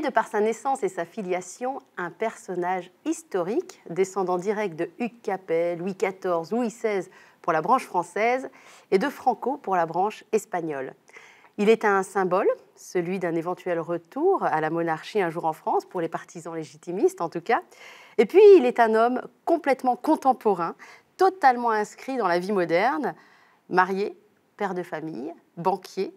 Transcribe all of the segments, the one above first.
de par sa naissance et sa filiation, un personnage historique, descendant direct de Hugues Capet, Louis XIV, Louis XVI pour la branche française et de Franco pour la branche espagnole. Il est un symbole, celui d'un éventuel retour à la monarchie un jour en France, pour les partisans légitimistes en tout cas. Et puis, il est un homme complètement contemporain, totalement inscrit dans la vie moderne, marié, père de famille, banquier.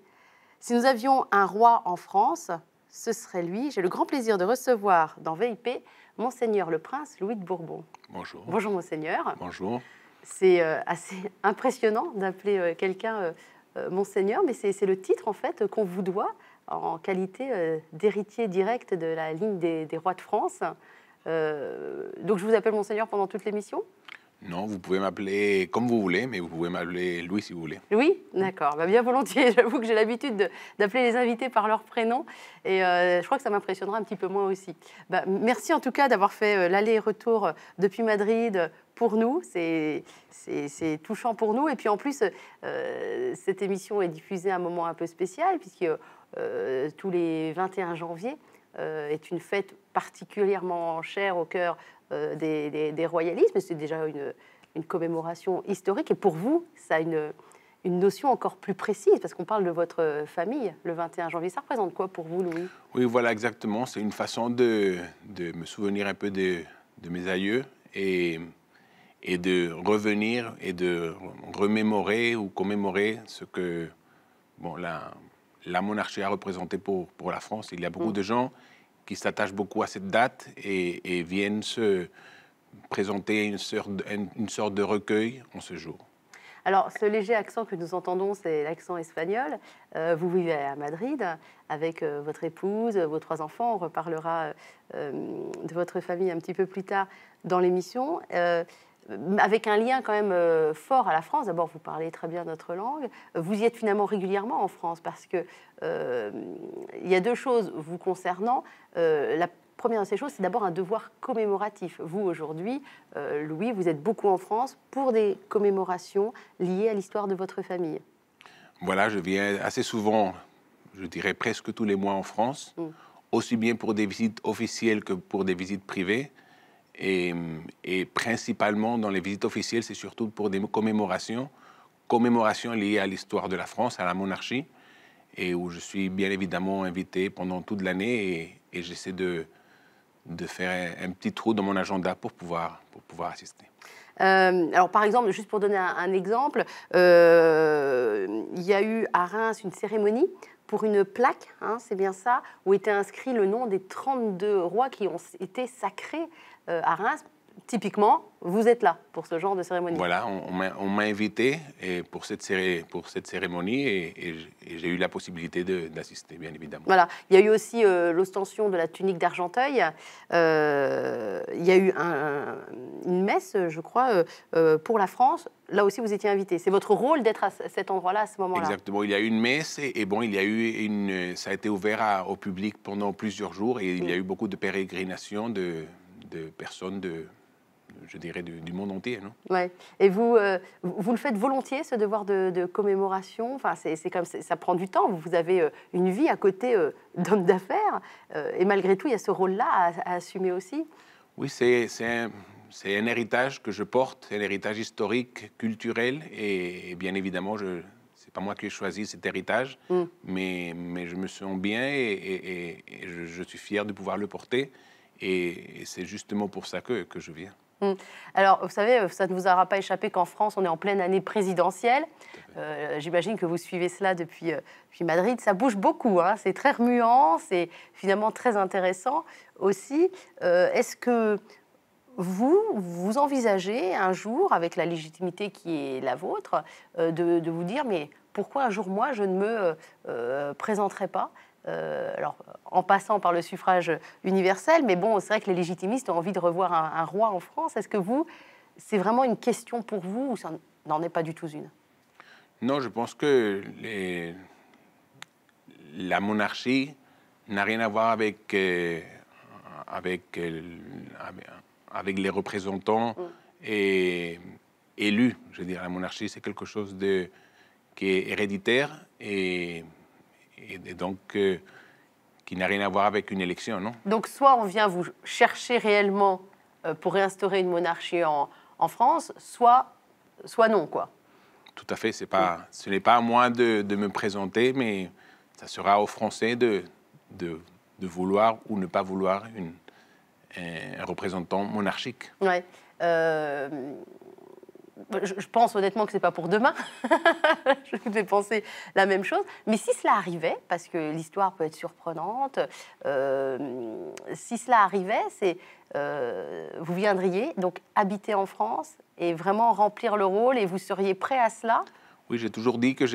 Si nous avions un roi en France, ce serait lui. J'ai le grand plaisir de recevoir dans VIP Monseigneur le Prince Louis de Bourbon. Bonjour. Bonjour Monseigneur. Bonjour. C'est euh, assez impressionnant d'appeler euh, quelqu'un euh, Monseigneur, mais c'est le titre en fait qu'on vous doit en qualité d'héritier direct de la ligne des, rois de France. donc je vous appelle Monseigneur pendant toute l'émission non, vous pouvez m'appeler comme vous voulez, mais vous pouvez m'appeler Louis si vous voulez. Louis D'accord. Bah, bien volontiers. J'avoue que j'ai l'habitude d'appeler les invités par leur prénom. Et euh, je crois que ça m'impressionnera un petit peu moins aussi. Bah, merci en tout cas d'avoir fait euh, l'aller-retour euh, depuis Madrid pour nous. C'est touchant pour nous. Et puis en plus, cette émission est diffusée à un moment un peu spécial, puisque tous les 21 janvier est une fête particulièrement chère au cœur euh, des, des, royalistes, c'est déjà une, commémoration historique. Et pour vous, ça a une, une notion encore plus précise, parce qu'on parle de votre famille le 21 janvier. Ça représente quoi pour vous, Louis Oui, voilà, exactement. C'est une façon de, de, me souvenir un peu de, de mes aïeux et, et, de revenir et de remémorer ou commémorer ce que bon, la, la monarchie a représenté pour, pour la France. Il y a beaucoup mm. de gens qui s'attachent beaucoup à cette date et, viennent se présenter une sorte, une, sorte de recueil en ce jour. Alors, ce léger accent que nous entendons, c'est l'accent espagnol. Euh, vous vivez à Madrid avec euh, votre épouse, vos trois enfants. On reparlera euh, de votre famille un petit peu plus tard dans l'émission avec un lien quand même euh, fort à la France. D'abord, vous parlez très bien notre langue. Vous y êtes finalement régulièrement en France parce que euh, il y a deux choses vous concernant. Euh, la première de ces choses, c'est d'abord un devoir commémoratif. Vous, aujourd'hui, Louis, vous êtes beaucoup en France pour des commémorations liées à l'histoire de votre famille. Voilà, je viens assez souvent, je dirais presque tous les mois en France, mm. aussi bien pour des visites officielles que pour des visites privées. Et, et principalement dans les visites officielles, c'est surtout pour des commémorations, commémorations liées à l'histoire de la France, à la monarchie, et où je suis bien évidemment invité pendant toute l'année et, j'essaie de, de faire un petit trou dans mon agenda pour pouvoir, pour pouvoir assister. Euh, alors par exemple, juste pour donner un, exemple, euh, il y a eu à Reims une cérémonie pour une plaque, hein, c'est bien ça, où était inscrit le nom des 32 rois qui ont été sacrés euh, à Reims typiquement, vous êtes là pour ce genre de cérémonie. Voilà, on, m'a invité et pour, cette pour, cette cérémonie et, j'ai eu la possibilité d'assister, bien évidemment. Voilà, il y a eu aussi euh, l'ostension de la tunique d'Argenteuil. Euh, il y a eu une messe, je crois, euh, pour la France. Là aussi, vous étiez invité. C'est votre rôle d'être à cet endroit-là, à ce moment-là. Exactement. Il y a eu une messe et, bon, il y a eu une, ça a été ouvert au public pendant plusieurs jours et il y a mm. eu beaucoup de pérégrinations de, de personnes de je dirais, du, monde entier. Non ouais. Et vous, euh, vous le faites volontiers, ce devoir de, commémoration enfin, c'est, comme, Ça prend du temps, vous avez euh, une vie à côté euh, d'homme d'affaires, et malgré tout, il y a ce rôle-là à, assumer aussi. Oui, c'est, un, un, héritage que je porte, un héritage historique, culturel, et, bien évidemment, ce n'est pas moi qui ai choisi cet héritage, mm. mais, mais je me sens bien et, je, suis fier de pouvoir le porter. Et, et c'est justement pour ça que, que je viens. Mm. Alors, vous savez, euh, ça ne vous aura pas échappé qu'en France, on est en pleine année présidentielle. Euh, j'imagine que vous suivez cela depuis, euh, Madrid. Ça bouge beaucoup, hein. c'est très remuant, c'est finalement très intéressant aussi. Est-ce que vous, vous envisagez un jour, avec la légitimité qui est la vôtre, de, vous dire, mais pourquoi un jour moi, je ne me présenterai pas euh, alors, en passant par le suffrage universel, mais bon, c'est vrai que les légitimistes ont envie de revoir un, roi en France. Est-ce que vous, c'est vraiment une question pour vous ou ça n'en est pas du tout une Non, je pense que les... la monarchie n'a rien à voir avec, euh, avec, euh, avec, les représentants mm. et élus. Je veux dire, la monarchie, c'est quelque chose de, qui est héréditaire et et, donc euh, qui n'a rien à voir avec une élection, non Donc soit on vient vous chercher réellement euh, pour réinstaurer une monarchie en, France, soit, soit non, quoi. Tout à fait, pas, ce n'est pas à moi de, me présenter, mais ça sera aux Français de, de, vouloir ou ne pas vouloir une, un représentant monarchique. Ouais. Euh, je pense honnêtement que ce n'est pas pour demain, je vais penser la même chose, mais si cela arrivait, parce que l'histoire peut être surprenante, euh, si cela arrivait, c'est euh, vous viendriez donc habiter en France et vraiment remplir le rôle et vous seriez prêt à cela Oui, j'ai toujours dit que,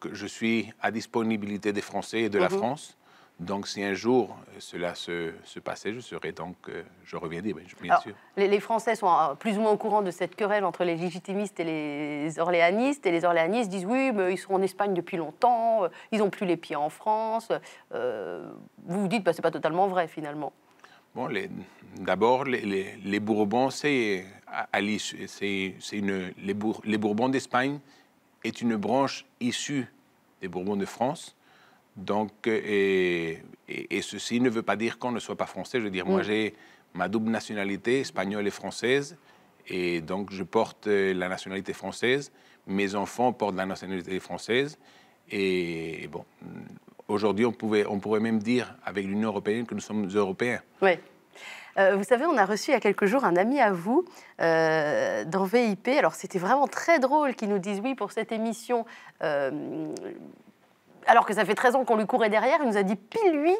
que, je suis à disponibilité des Français et de la mhm. France. Donc, si un jour euh, cela se, passait, je serais donc, euh, je reviendrai, bien, sûr. Les, Français sont euh, plus ou moins au courant de cette querelle entre les légitimistes et les orléanistes. Et les orléanistes disent oui, mais ils sont en Espagne depuis longtemps, ils n'ont plus les pieds en France. vous vous dites, bah, ce n'est pas totalement vrai finalement. Bon, d'abord, les, Bourbons, c'est, une, les Bourbons d'Espagne est une branche issue des Bourbons de France donc, euh, et, ceci ne veut pas dire qu'on ne soit pas français. Je veux dire, mm. moi, j'ai ma double nationalité, espagnole et française, et donc je porte euh, la nationalité française. Mes enfants portent la nationalité française. Et, bon, aujourd'hui, on, pouvait, on pourrait même dire avec l'Union européenne que nous sommes européens. Oui. Euh, vous savez, on a reçu il y a quelques jours un ami à vous dans VIP. Alors, c'était vraiment très drôle qu'ils nous disent oui pour cette émission. Euh, alors que ça fait 13 ans qu'on lui courait derrière, il nous a dit pile lui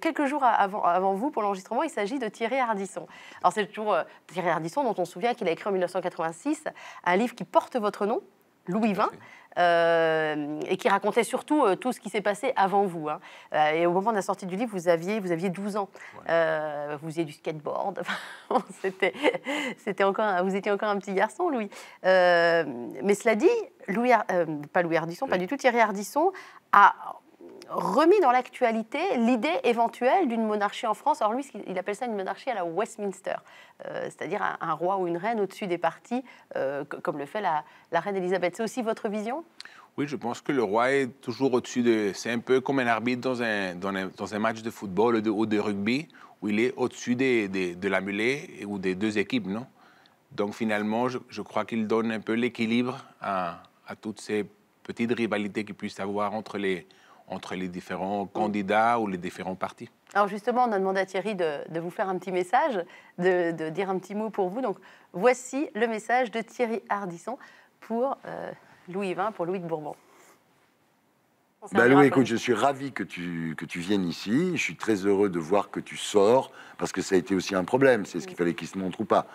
quelques jours avant, vous pour l'enregistrement, il s'agit de Thierry Hardisson. Alors c'est toujours euh, Thierry Hardisson dont on se souvient qu'il a écrit en 1986 un livre qui porte votre nom, Louis XX, euh, et qui racontait surtout euh, tout ce qui s'est passé avant vous. Hein. Euh, et au moment de la sortie du livre, vous aviez, vous aviez 12 ans. vous faisiez du skateboard. c'était, c'était encore, vous étiez encore un petit garçon, Louis. mais cela dit, Louis, pas Louis Hardisson, pas du tout, Thierry Hardisson a remis dans l'actualité l'idée éventuelle d'une monarchie en France. Alors lui, il appelle ça une monarchie à la Westminster, euh, c'est-à-dire un, roi ou une reine au-dessus des partis, euh, comme le fait la, reine Elisabeth. C'est aussi votre vision oui, je pense que le roi est toujours au-dessus de... C'est un peu comme un arbitre dans un, dans un, dans un match de football ou de, de, rugby, où il est au-dessus des, de la mêlée ou des deux équipes, non? Donc finalement, je, crois qu'il donne un peu l'équilibre à, à toutes ces petites rivalités qu'il puisse avoir entre les, entre les différents candidats ou les différents partis. Alors justement, on a demandé à Thierry de, vous faire un petit message, de, dire un petit mot pour vous. Donc voici le message de Thierry Hardisson pour euh, Louis XX, pour Louis de Bourbon. Bah Louis, écoute, je suis ravi que tu, que tu viennes ici. Je suis très heureux de voir que tu sors, parce que ça a été aussi un problème. C'est ce qu'il fallait qu'il se montre ou pas.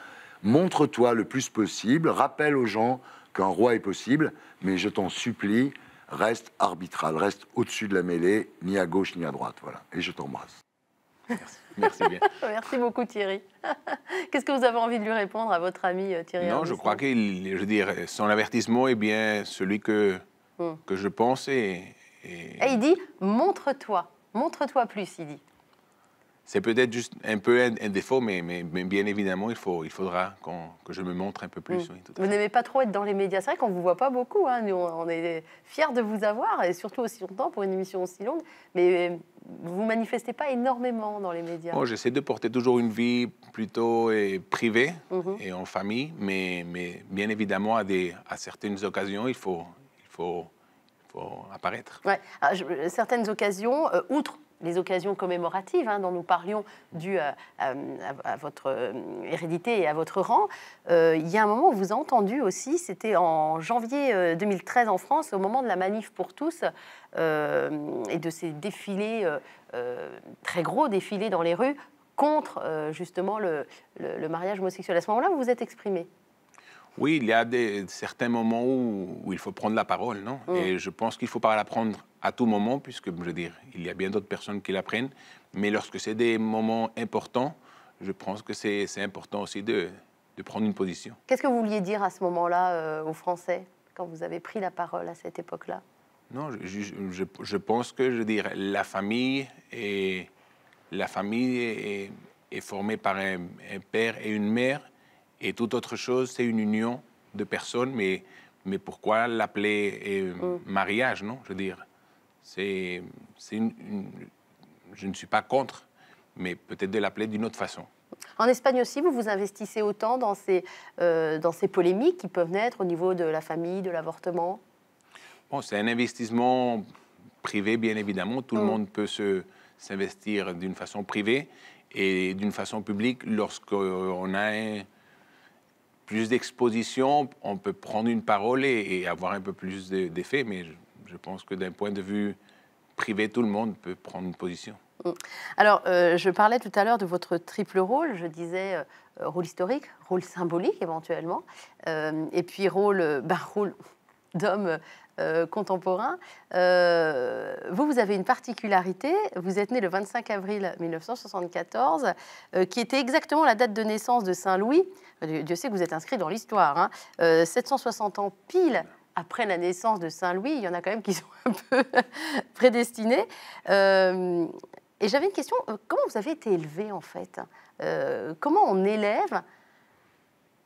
Montre-toi le plus possible. Rappelle aux gens qu'un roi est possible, mais je t'en supplie, reste arbitral, reste au-dessus de la mêlée, ni à gauche ni à droite. Voilà. Et je t'embrasse. Merci. Merci bien. Merci beaucoup Thierry. Qu'est-ce que vous avez envie de lui répondre à votre ami euh, Thierry Non, je crois que je veux dire, son avertissement est bien celui que, hmm. je pense. et il dit montre-toi, montre-toi plus, il dit. C'est peut-être juste un peu un, défaut, mais, mais, bien évidemment, il, faut, il faudra que je me montre un peu plus. Mm. vous n'aimez pas trop être dans les médias. C'est vrai qu'on ne vous voit pas beaucoup. Hein. on est fiers de vous avoir, et surtout aussi longtemps pour une émission aussi longue. Mais euh, vous manifestez pas énormément dans les médias. J'essaie de porter toujours une vie plutôt euh, privée mm-hmm. et en famille, mais, mais bien évidemment, à, des, à certaines occasions, il faut, il faut, apparaître. Ah, certaines occasions, euh, outre les occasions commémoratives hein, dont nous parlions dues euh, euh, à, votre euh, hérédité et à votre rang, il y a un moment où vous avez entendu aussi, c'était en janvier 2013 en France, au moment de la manif pour tous et de ces défilés, très gros défilés dans les rues, contre justement le, le mariage homosexuel. À ce moment-là, vous vous êtes exprimé oui, il y a des, certains moments où, il faut prendre la parole, non mm. Et je pense qu'il ne faut pas la prendre à tout moment, puisque, je veux dire, il y a bien d'autres personnes qui la prennent. Mais lorsque c'est des moments importants, je pense que c'est important aussi de, prendre une position. Qu'est-ce que vous vouliez dire à ce moment-là euh, aux Français, quand vous avez pris la parole à cette époque-là Non, je, pense que, je veux dire, la famille est, la famille est, formée par un, un père et une mère et toute autre chose, c'est une union de personnes, mais, mais pourquoi l'appeler euh, mm. mariage, non Je veux dire, c'est, une, je ne suis pas contre, mais peut-être de l'appeler d'une autre façon. En Espagne aussi, vous vous investissez autant dans ces, euh, dans ces polémiques qui peuvent naître au niveau de la famille, de l'avortement Bon, c'est un investissement privé, bien évidemment. Tout le mm. monde peut se, s'investir d'une façon privée et d'une façon publique lorsqu'on a plus d'exposition, on peut prendre une parole et, avoir un peu plus d'effet, mais je, pense que d'un point de vue privé, tout le monde peut prendre une position. Mm. Alors, euh, je parlais tout à l'heure de votre triple rôle, je disais euh, rôle historique, rôle symbolique éventuellement, euh, et puis rôle, bah, rôle d'homme euh, contemporain. Euh, vous, vous avez une particularité. Vous êtes né le 25 avril 1974, euh, qui était exactement la date de naissance de Saint Louis. Dieu sait que vous êtes inscrit dans l'histoire. 760 hein. ans pile après la naissance de Saint Louis, il y en a quand même qui sont un peu prédestinés. et j'avais une question. Comment vous avez été élevé en fait Comment on élève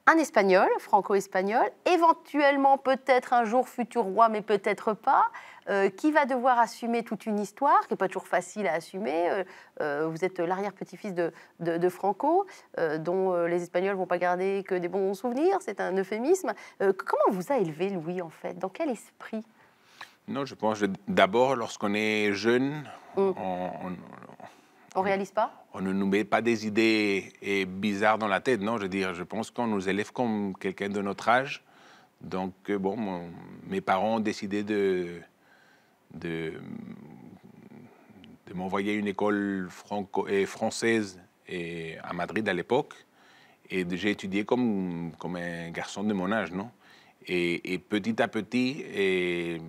un Espagnol, franco-espagnol, éventuellement peut-être un jour futur roi, mais peut-être pas, euh, qui va devoir assumer toute une histoire, qui n'est pas toujours facile à assumer. Euh, euh, vous êtes l'arrière-petit-fils de, Franco, dont les Espagnols vont pas garder que des bons souvenirs, c'est un euphémisme. comment vous a élevé Louis, en fait Dans quel esprit non, je pense d'abord, lorsqu'on est jeune, mm. on, on ne nous met pas des idées bizarres dans la tête, non. Je veux dire, je pense qu'on nous élève comme quelqu'un de notre âge. Donc, euh, bon, mes parents ont décidé de, de, à m'envoyer une école franco euh, et française à Madrid à l'époque. Et j'ai étudié comme, comme un garçon de mon âge, non et, petit à petit, et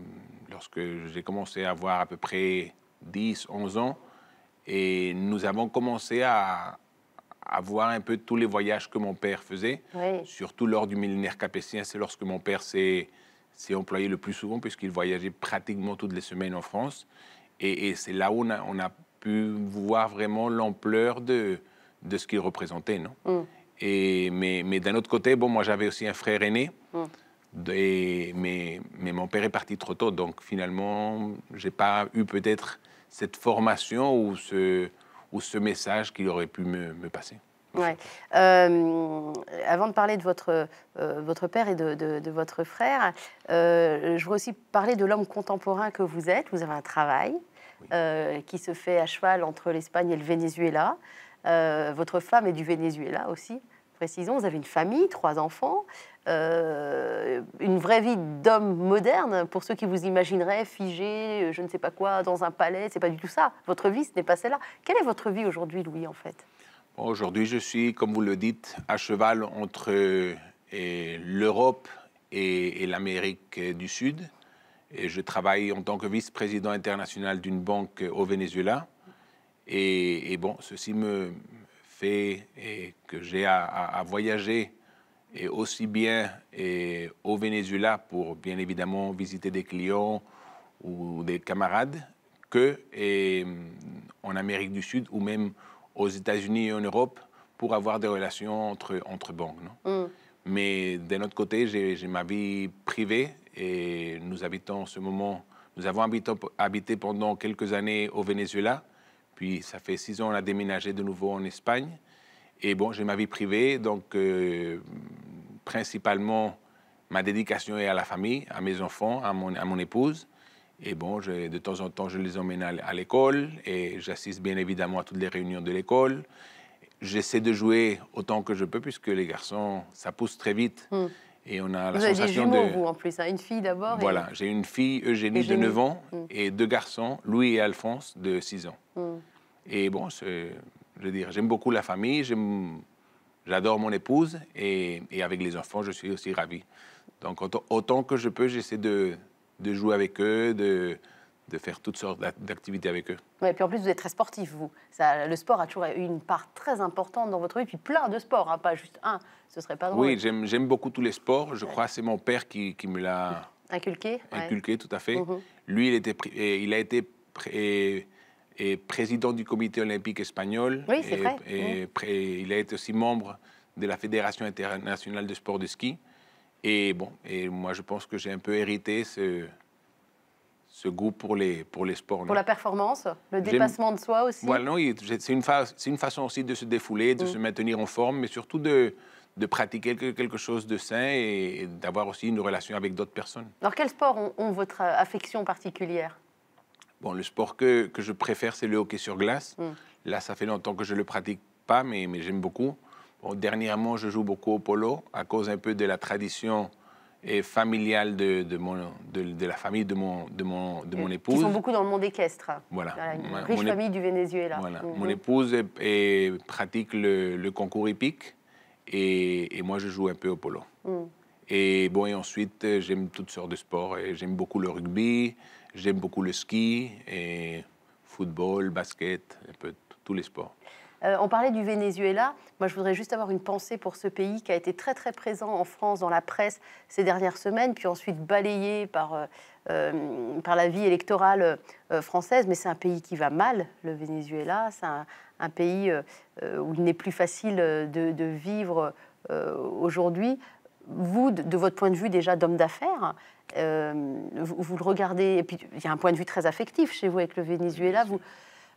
lorsque j'ai commencé à avoir à peu près 10, 11 ans, et nous avons commencé à, à voir un peu tous les voyages que mon père faisait, surtout lors du millénaire capétien. C'est lorsque mon père s'est employé le plus souvent, puisqu'il voyageait pratiquement toutes les semaines en France. Et, c'est là où on a, pu voir vraiment l'ampleur de, de ce qu'il représentait. Non mm. et, mais, mais d'un autre côté, bon, moi j'avais aussi un frère aîné. Mm. mais, mais, mon père est parti trop tôt, donc finalement, j'ai pas eu peut-être cette formation ou ce, ou ce message qu'il aurait pu me, me passer. Ouais. Euh, avant de parler de votre, euh, votre père et de, de, votre frère, euh, je voudrais aussi parler de l'homme contemporain que vous êtes. Vous avez un travail qui se fait à cheval entre l'Espagne et le Venezuela. votre femme est du Venezuela aussi, précisons. Vous avez une famille, trois enfants vraie vie d'homme moderne, pour ceux qui vous imagineraient figé, euh, je ne sais pas quoi, dans un palais, c'est pas du tout ça. Votre vie, ce n'est pas celle-là. Quelle est votre vie aujourd'hui, Louis, en fait Aujourd'hui, je suis, comme vous le dites, à cheval entre euh, l'Europe et, l'Amérique du Sud. Et je travaille en tant que vice-président international d'une banque au Venezuela. Et, bon, ceci me fait que j'ai à, à, voyager et aussi bien au Venezuela pour bien évidemment visiter des clients ou des camarades que en Amérique du Sud ou même aux États-Unis et en Europe pour avoir des relations entre, entre banques. Non mm. Mais d'un autre côté, j'ai ma vie privée et nous habitons en ce moment, nous avons habité, pendant quelques années au Venezuela, puis ça fait six ans on a déménagé de nouveau en Espagne. Et bon, j'ai ma vie privée, donc euh, principalement, ma dédication est à la famille, à mes enfants, à mon, à mon épouse. Et bon, de temps en temps, je les emmène à, l'école et j'assiste bien évidemment à toutes les réunions de l'école. J'essaie de jouer autant que je peux puisque les garçons, ça pousse très vite. Hmm. Et on a la sensation avez des jumeaux, vous, en plus, hein. une fille d'abord. Voilà, j'ai une fille, Eugénie, de 9 ans, hmm. et deux garçons, Louis et Alphonse, de 6 ans. Hmm. Et bon, je veux dire, j'aime beaucoup la famille, j'aime j'adore mon épouse et, avec les enfants, je suis aussi ravi. Donc autant, que je peux, j'essaie de, de, jouer avec eux, de, de faire toutes sortes d'activités avec eux. Ouais, et puis en plus, vous êtes très sportif, vous. Ça, le sport a toujours eu une part très importante dans votre vie, puis plein de sports, hein, pas juste un, ce serait pas drôle. Oui, j'aime beaucoup tous les sports. Je crois que c'est mon père qui, qui me l'a... Inculqué Inculqué, tout à fait. Mhm. Lui, il, était, il a été... Et président du comité olympique espagnol. Oui, c'est vrai. Et, a été aussi membre de la Fédération internationale de sport de ski. Et bon, et moi je pense que j'ai un peu hérité ce, ce goût pour les, pour les sports. Pour la performance, le dépassement de soi aussi. c'est une, une façon aussi de se défouler, de mm. se maintenir en forme, mais surtout de, de pratiquer quelque chose de sain et, d'avoir aussi une relation avec d'autres personnes. Alors quels sports ont, ont votre affection particulière le sport que, je préfère, c'est le hockey sur glace. Mm. Là, ça fait longtemps que je ne le pratique pas, mais, j'aime beaucoup. dernièrement, je joue beaucoup au polo à cause un peu de la tradition et familiale de, de, mon, de, la famille de mon, de mon, de mon épouse. Ils sont beaucoup dans le monde équestre. Voilà. une riche famille du Venezuela. Mm-hmm. Mon épouse pratique le, concours hippique et, moi, je joue un peu au polo. Mm. Et, bon, et ensuite, j'aime toutes sortes de sports. J'aime beaucoup le rugby, J'aime beaucoup le ski et football, basket, un peu tous les sports. Euh, on parlait du Venezuela. Moi, je voudrais juste avoir une pensée pour ce pays qui a été très très présent en France dans la presse ces dernières semaines, puis ensuite balayé par, euh, euh, par la vie électorale française. Mais c'est un pays qui va mal, le Venezuela. C'est un, pays où il n'est plus facile de, vivre aujourd'hui. Vous, de, votre point de vue déjà d'homme d'affaires, euh, vous, le regardez, et puis il y a un point de vue très affectif chez vous avec le Venezuela. Vous,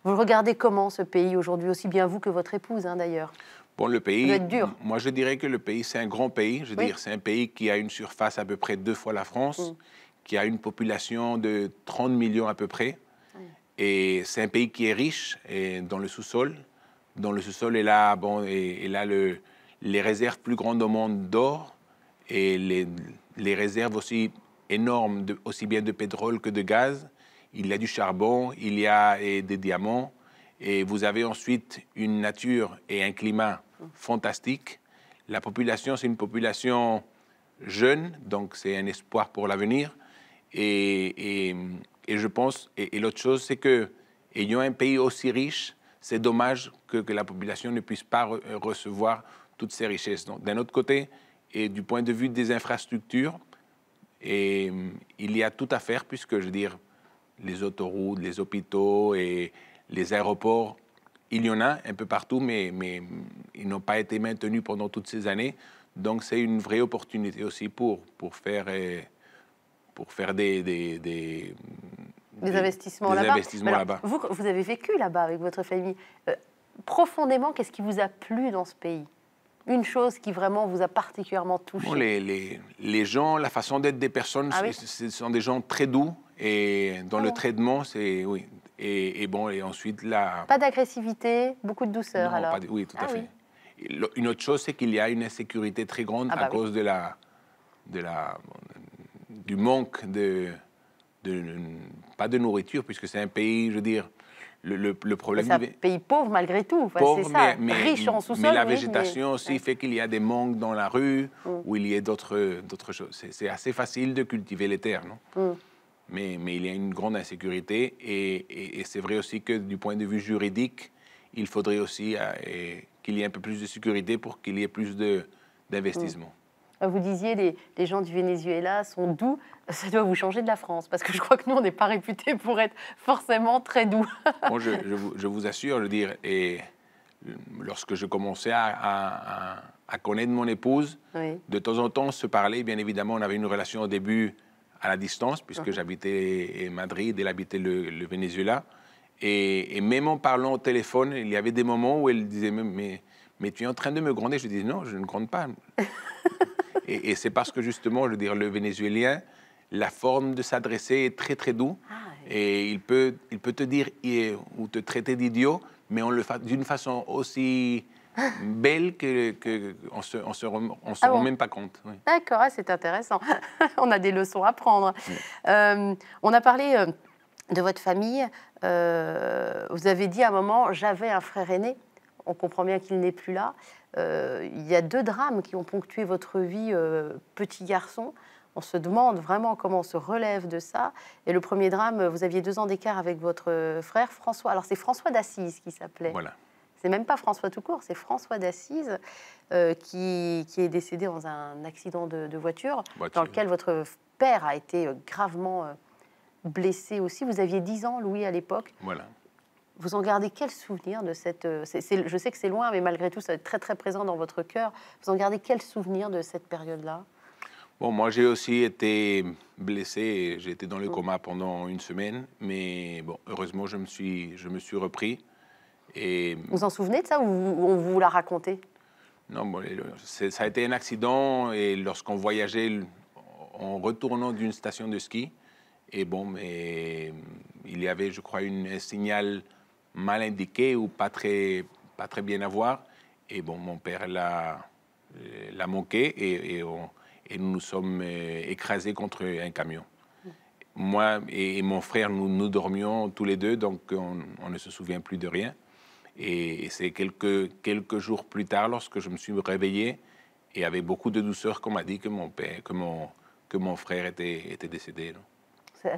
vous le regardez comment ce pays aujourd'hui, aussi bien vous que votre épouse hein, d'ailleurs Bon, le pays, dur. moi je dirais que le pays, c'est un grand pays. Je veux dire, c'est un pays qui a une surface à peu près deux fois la France, mm. qui a une population de 30 millions à peu près. Et c'est un pays qui est riche et dans le sous-sol. Dans le sous-sol, est là bon, et, là le, les réserves plus grandes au monde d'or et les, les réserves aussi énorme, de, aussi bien de pétrole que de gaz. Il y a du charbon, il y a des diamants. Et vous avez ensuite une nature et un climat fantastiques. La population, c'est une population jeune, donc c'est un espoir pour l'avenir. Et, je pense, et, l'autre chose, c'est que ayant un pays aussi riche, c'est dommage que, la population ne puisse pas recevoir toutes ces richesses. d'un autre côté, et du point de vue des infrastructures, et mm, il y a tout à faire puisque, je veux dire, les autoroutes, les hôpitaux et les aéroports, il y en a un peu partout, mais, mais mm, ils n'ont pas été maintenus pendant toutes ces années. Donc c'est une vraie opportunité aussi pour, pour faire, euh, pour faire des, des, des, mm, investissements là-bas. vous, vous avez vécu là-bas avec votre famille. Euh, profondément, qu'est-ce qui vous a plu dans ce pays une chose qui vraiment vous a particulièrement touché oh, les, gens, la façon d'être des personnes, ah ce sont des gens très doux et dans le ah. traitement, c'est oui. Et, bon, et ensuite la. Pas d'agressivité, beaucoup de douceur alors. oui, tout à ah fait. Une autre chose, c'est qu'il y a une insécurité très grande à bah cause de la, de la, du manque de, de, pas de nourriture, puisque c'est un pays, je veux dire, le, problème. C'est un pays pauvre malgré tout. Enfin, ça. Mais, riche en sous-sol. Mais la végétation aussi fait qu'il y a des manques dans la rue mm. où ou il y a d'autres choses. C'est assez facile de cultiver les terres, non mm. mais, mais, il y a une grande insécurité et, c'est vrai aussi que du point de vue juridique, il faudrait aussi euh, qu'il y ait un peu plus de sécurité pour qu'il y ait plus d'investissements. Euh, vous disiez les, les gens du Venezuela sont doux. Euh, ça doit vous changer de la France, parce que je crois que nous, on n'est pas réputé pour être forcément très doux. je, vous, assure, je veux dire, et euh, lorsque je commençais à, à, connaître mon épouse, de temps en temps, on se parlait. Bien évidemment, on avait une relation au début à la distance, puisque uh-huh. j'habitais Madrid, elle habitait le, Venezuela. Et, et, même en parlant au téléphone, il y avait des moments où elle disait mais, mais, tu es en train de me gronder. Je disais Non, je ne gronde pas. Et, c'est parce que justement, je veux dire, le Vénézuélien, la forme de s'adresser est très très doux. Ah, et il peut, il peut te dire ou te traiter d'idiot, mais on le fait d'une façon aussi belle que, que on se, on se, ah rend même pas compte. D'accord, ah, c'est intéressant. on a des leçons à prendre. Euh, on a parlé euh, de votre famille. Euh, vous avez dit à un moment, j'avais un frère aîné on comprend bien qu'il n'est plus là. Euh, il y a deux drames qui ont ponctué votre vie, euh, petit garçon. On se demande vraiment comment on se relève de ça. Et le premier drame, vous aviez deux ans d'écart avec votre euh, frère François. Alors c'est François d'Assise qui s'appelait. Voilà. C'est même pas François tout court, c'est François d'Assise qui, est décédé dans un accident de, voiture, voiture, dans lequel votre père a été gravement blessé aussi. Vous aviez 10 ans, Louis, à l'époque. Voilà. Vous en gardez quel souvenir de cette... Euh, je sais que c'est loin, mais malgré tout, ça va être très très présent dans votre cœur. Vous en gardez quel souvenir de cette période-là Bon, moi j'ai aussi été blessé, j'ai été dans le mm. coma pendant une semaine, mais bon, heureusement je me suis, je me suis repris. Et... Vous en souvenez de ça ou on vous l'a raconté Non, bon, ça a été un accident et lorsqu'on voyageait en retournant d'une station de ski, et bon, mais il y avait je crois un signal mal indiqué ou pas très, pas très bien à voir. Et bon, mon père l'a, euh, l'a manqué et, nous nous sommes euh, écrasés contre un camion. Moi et, mon frère, nous, dormions tous les deux, donc on, ne se souvient plus de rien. Et, c'est quelques, quelques jours plus tard, lorsque je me suis réveillé, et avec beaucoup de douceur, qu'on m'a dit que mon, père, que mon, que mon frère était, était décédé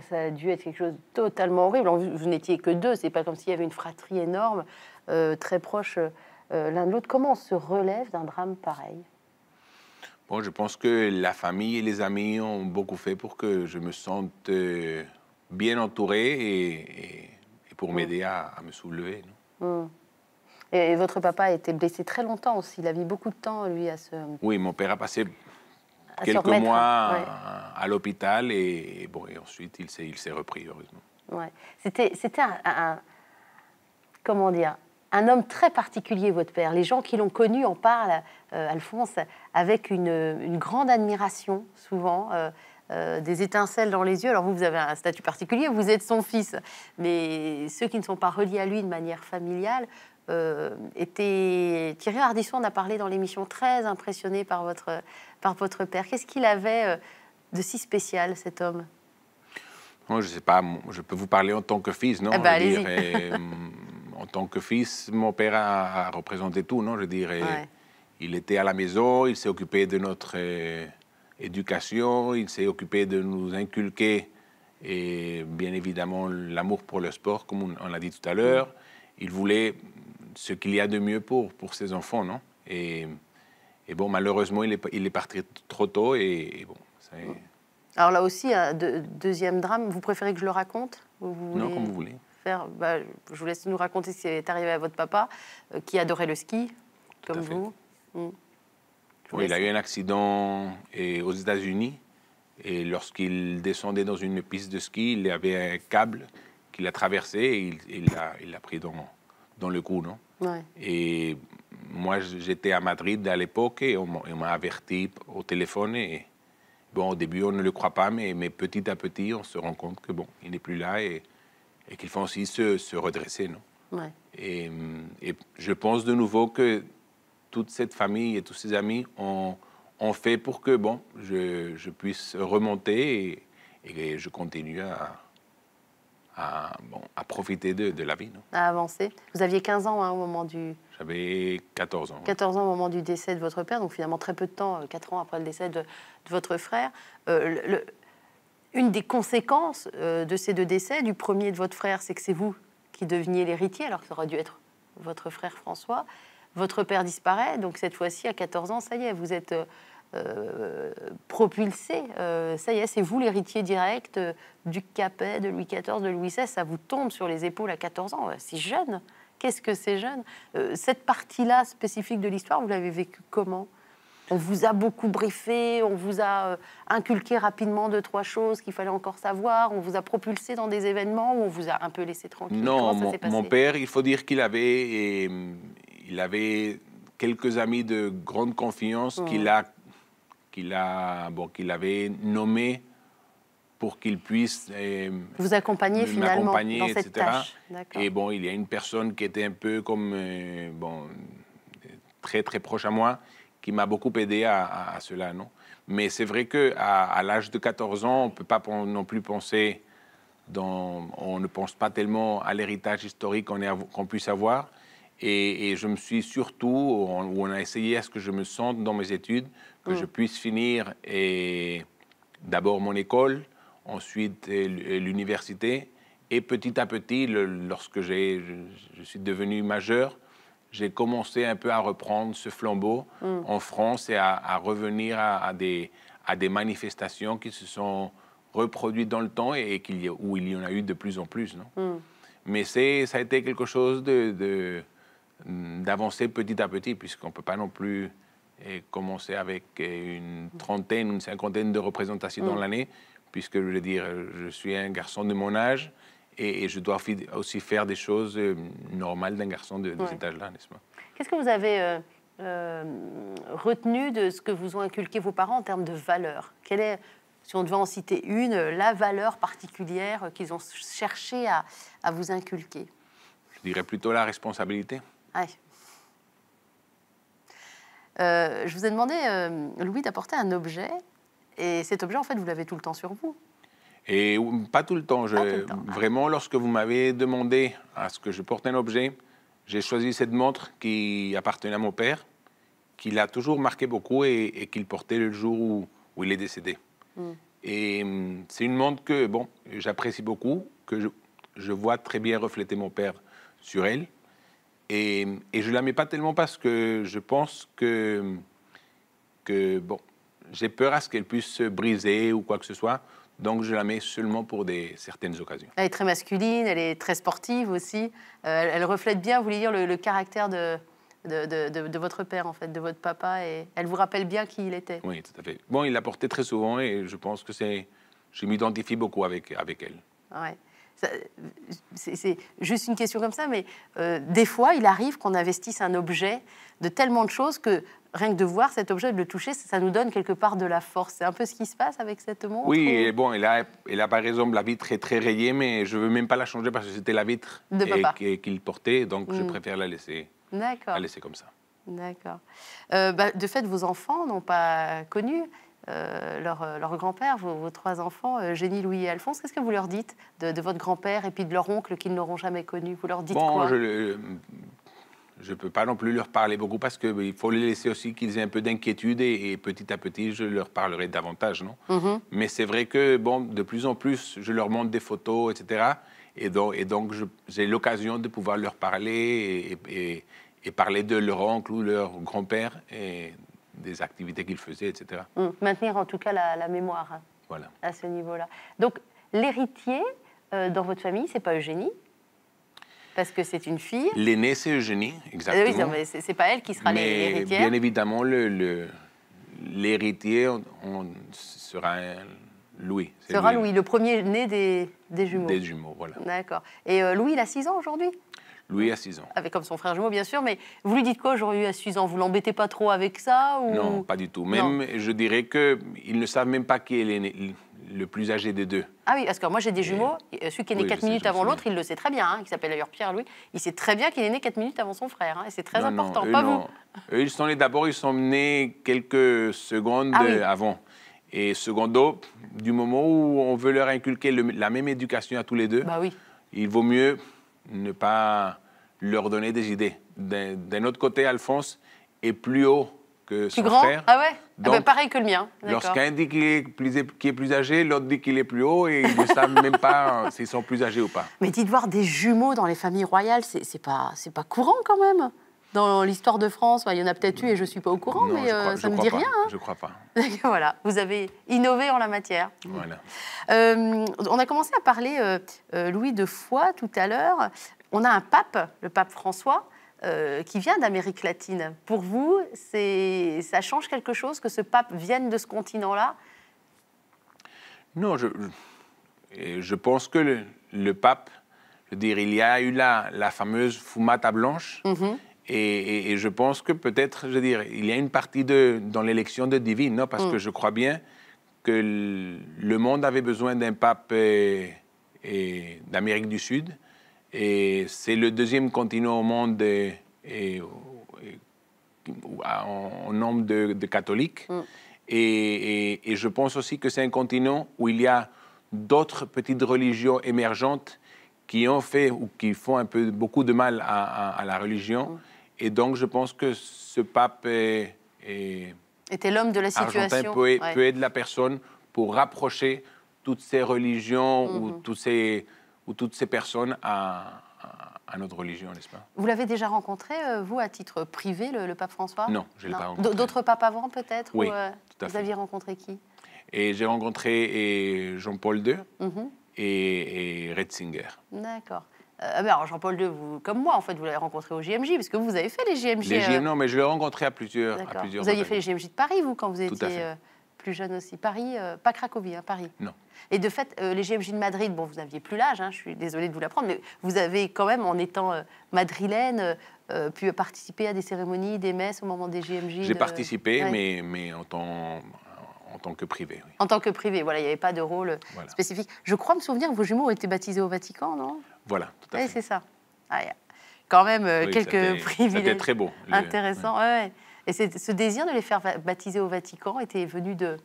ça, a dû être quelque chose de totalement horrible. Vous, n'étiez que deux, c'est pas comme s'il y avait une fratrie énorme, euh, très proche euh, l'un de l'autre. Comment on se relève d'un drame pareil Bon, je pense que la famille et les amis ont beaucoup fait pour que je me sente euh, bien entouré et, pour mm. m'aider à, me soulever. Mm. Et, votre papa a été blessé très longtemps aussi. Il a mis beaucoup de temps, lui, à se. Oui, mon père a passé quelques mois à l'hôpital et, bon, et ensuite il s'est, il s'est repris, heureusement. Ouais. C'était, c'était un, Comment dire un homme très particulier, votre père. Les gens qui l'ont connu en parlent, euh, Alphonse, avec une, grande admiration, souvent, euh, euh, des étincelles dans les yeux. Alors vous, vous avez un statut particulier, vous êtes son fils, mais ceux qui ne sont pas reliés à lui de manière familiale étaient... Thierry Hardisson en a parlé dans l'émission, très impressionné par votre, par votre père. Qu'est-ce qu'il avait de si spécial, cet homme je ne sais pas. Je peux vous parler en tant que fils, non eh ben, mm, En tant que fils, mon père a, représenté tout, non Je dirais. dire, Il était à la maison, il s'est occupé de notre euh, éducation, il s'est occupé de nous inculquer, et bien évidemment, l'amour pour le sport, comme on, l'a dit tout à l'heure. Il voulait ce qu'il y a de mieux pour, pour ses enfants, non et, bon, malheureusement, il est, il est parti trop tôt, et bon, alors là aussi, un deuxième drame, vous préférez que je le raconte Non, comme vous voulez. Faire, bah, je vous laisse nous raconter ce qui est arrivé à votre papa, euh, qui adorait le ski, comme vous. Mm. il a eu un accident aux États-Unis, et lorsqu'il descendait dans une piste de ski, il y avait un câble qu'il a traversé et il l'a pris dans, le cou, non ouais. Et moi, j'étais à Madrid à l'époque et on m'a averti au téléphone et Bon, au début, on ne le croit pas, mais, mais petit à petit, on se rend compte que bon, il n'est plus là et, et qu'il faut aussi se, redresser, non ouais. et, et, je pense de nouveau que toute cette famille et tous ces amis ont, ont fait pour que bon, je, je puisse remonter et, et je continue à, à, profiter de, la vie. à avancer. Vous aviez 15 ans hein, au moment du... J'avais 14 ans. 14 ans au moment du décès de votre père, donc finalement très peu de temps, 4 euh, ans après le décès de, votre frère. Euh, une des conséquences euh, de ces deux décès, du premier de votre frère, c'est que c'est vous qui deveniez l'héritier, alors que ça aurait dû être votre frère François. Votre père disparaît, donc cette fois-ci, à 14 ans, ça y est, vous êtes... Euh, propulsé. Euh, ça y est, c'est vous l'héritier direct euh, du Capet, de Louis XIV, de Louis XVI. Ça vous tombe sur les épaules à 14 ans. C'est jeune. Qu'est-ce que c'est jeune Cette partie-là spécifique de l'histoire, vous l'avez vécu comment on vous a beaucoup briefé, on vous a inculqué rapidement deux, trois choses qu'il fallait encore savoir, on vous a propulsé dans des événements on vous a un peu laissé tranquille Non, mon, père, il faut dire qu'il avait, quelques amis de grande confiance mmh. qu'il a qu'il bon, avait nommé pour qu'il puisse euh, vous accompagner finalement dans cette tâche. Et bon, il y a une personne qui était un peu comme euh, bon, très très proche à moi, qui m'a beaucoup aidé à, cela, non Mais c'est vrai que à, l'âge de 14 ans, on peut pas non plus penser, dans, on ne pense pas tellement à l'héritage historique qu'on puisse avoir. Et, je me suis surtout, où on a essayé à ce que je me sente dans mes études, que je mm. puisse finir et d'abord mon école, ensuite l'université, et petit à petit, lorsque je, je, suis devenu majeur, j'ai commencé un peu à reprendre ce flambeau mm. en France et à, revenir à, des, à des manifestations qui se sont reproduites dans le temps et, y, où il y en a eu de plus en plus. Non mm. Mais Mais ça a été quelque chose de, d'avancer petit à petit, puisqu'on ne peut pas non plus et commencer avec euh, une trentaine, une cinquantaine de représentations dans mm. l'année, puisque je veux dire, je suis un garçon de mon âge et, je dois aussi faire des choses euh, normales d'un garçon de, cet âge-là, n'est-ce pas Qu'est-ce que vous avez euh, retenu de ce que vous ont inculqué vos parents en termes de valeurs Quelle est, si on devait en citer une, la valeur particulière qu'ils ont cherché à, vous inculquer Je dirais plutôt la responsabilité. Oui. Euh, je vous ai demandé, euh, Louis, d'apporter un objet. Et cet objet, en fait, vous l'avez tout le temps sur vous. Et pas tout le temps. Ah. Vraiment, lorsque vous m'avez demandé à ce que je porte un objet, j'ai choisi cette montre qui appartenait à mon père, qui l'a toujours marqué beaucoup et, qu'il portait le jour où, il est décédé. Hmm. Et hmm, c'est une montre que, bon, j'apprécie beaucoup, que je vois très bien refléter mon père sur elle. Et, je ne la mets pas tellement parce que je pense que, que bon, j'ai peur à ce qu'elle puisse se briser ou quoi que ce soit. Donc je la mets seulement pour des, certaines occasions. Elle est très masculine, elle est très sportive aussi. Euh, elle, reflète bien, vous voulez dire, le, caractère de, de, de, votre père, en fait, de votre papa. Et elle vous rappelle bien qui il était. Oui, tout à fait. Bon, il la portait très souvent et je pense que c'est... Je m'identifie beaucoup avec, avec elle. Ouais. C'est juste une question comme ça, mais euh, des fois, il arrive qu'on investisse un objet de tellement de choses que rien que de voir cet objet, de le toucher, ça nous donne quelque part de la force. C'est un peu ce qui se passe avec cette montre. Oui, et bon, et là, par exemple, la vitre est très rayée, mais je ne veux même pas la changer parce que c'était la vitre qu'il portait, donc je mm. préfère la laisser, la comme ça. D'accord. Euh, bah, de fait, vos enfants n'ont pas connu euh, leur, euh, leur grand-père, vos, trois enfants, Génie, euh, Louis et Alphonse. Qu'est-ce que vous leur dites de, de votre grand-père et puis de leur oncle qu'ils n'auront jamais connu Vous leur dites bon, je, je ne peux pas non plus leur parler beaucoup parce qu'il faut les laisser aussi qu'ils aient un peu d'inquiétude et, petit à petit, je leur parlerai davantage, non mm-hmm. Mais c'est vrai que, bon, de plus en plus, je leur montre des photos, etc. Et donc, et donc j'ai l'occasion de pouvoir leur parler et, et, parler de leur oncle ou leur grand-père. Et des activités qu'il faisait, etc. Hum, maintenir en tout cas la, mémoire hein, voilà. à ce niveau-là. Donc l'héritier euh, dans votre famille, c'est pas Eugénie parce que c'est une fille. L'aîné, c'est Eugénie, ah exactement. Oui, c'est pas elle qui sera l'héritière. Bien évidemment, l'héritier le, sera Louis. Sera Louis, le premier né des, jumeaux. Des jumeaux, voilà. D'accord. Et euh, Louis, il a 6 ans aujourd'hui Louis à 6 ans. Avec ah, comme son frère jumeau, bien sûr, mais vous lui dites quoi aujourd'hui à 6 ans Vous l'embêtez pas trop avec ça Non, pas du tout. Même, je dirais qu'ils ne savent même pas qui est le plus âgé des deux. Ah oui, parce que moi j'ai des jumeaux, euh, celui qui est né 4 minutes avant l'autre, il le sait très bien, hein, il s'appelle d'ailleurs Pierre-Louis, il sait très bien qu'il est né 4 minutes avant son frère, hein, et c'est très important, pas vous. Eux, ils sont nés d'abord, ils sont nés quelques secondes ah avant. Et secondo, du moment où on veut leur inculquer la même éducation à tous les deux, bah oui. il vaut mieux ne pas leur donner des idées. D'un autre côté, Alphonse est plus haut que plus son grand frère. Ah ouais ah ben, Pareil que le mien. Lorsqu'un dit qu'il est, qui est, plus âgé, l'autre dit qu'il est plus haut et ils ne savent même pas euh, s'ils sont plus âgés ou pas. Mais dites voir des jumeaux dans les familles royales, c'est pas, pas courant quand même dans l'histoire de France. il y en a peut-être eu et je ne suis pas au courant, mais euh, ça ne me dit rien. Hein. Je ne crois pas. voilà, vous avez innové en la matière. Voilà. Euh, on a commencé à parler, euh, Louis, de foi tout à l'heure. On a un pape, le pape François, qui vient d'Amérique latine. Pour vous, ça change quelque chose que ce pape vienne de ce continent-là Non, je, pense que le, pape, je veux dire, il y a eu la, la fameuse fumata blanche. Mm-hmm. Et, je pense que peut-être, je veux dire, il y a une partie de, dans l'élection de divine, non parce mm. que je crois bien que le monde avait besoin d'un pape euh, d'Amérique du Sud. Et c'est le deuxième continent au monde euh, euh, en, nombre de, catholiques. Mm. et je pense aussi que c'est un continent où il y a d'autres petites religions émergentes qui ont fait ou qui font un peu beaucoup de mal à la religion. Mm. Et donc, je pense que ce pape est, était l'homme de la situation. Peut, peut, être la personne pour rapprocher toutes ces religions ou, mhm. toutes ces, ou toutes ces personnes à, à notre religion, n'est-ce pas Vous l'avez déjà rencontré, euh, vous, à titre privé, le, pape François Non, je ne l'ai pas rencontré. D'autres papes avant, peut-être Oui, euh, Vous aviez rencontré qui Et j'ai rencontré euh, Jean-Paul II mhm. et, et Retzinger. D'accord. Euh, alors Jean-Paul II, vous, comme moi, en fait, vous l'avez rencontré au GMJ, parce que vous avez fait les JMJ. Euh, non, mais je l'ai rencontré à plusieurs, à Vous aviez fait les GMJ de Paris, vous, quand vous étiez euh, plus jeune aussi. Paris, pas Cracovie, hein, Paris. Non. Et de fait, les GMJ de Madrid, bon, vous n'aviez plus l'âge, hein, je suis désolée de vous l'apprendre, mais vous avez quand même, en étant madrilène, pu participer à des cérémonies, des messes au moment des GMJ. J'ai participé, mais, mais en tant en tant que privé. En tant que privé, voilà, il n'y avait pas de rôle spécifique. Je crois me souvenir que vos jumeaux ont été baptisés au Vatican, non voilà, tout à oui, eh, c'est ça. Ah, quand même euh, quelques privilèges. très beau. Intéressant. Et ce désir de les faire baptiser au Vatican était venu de.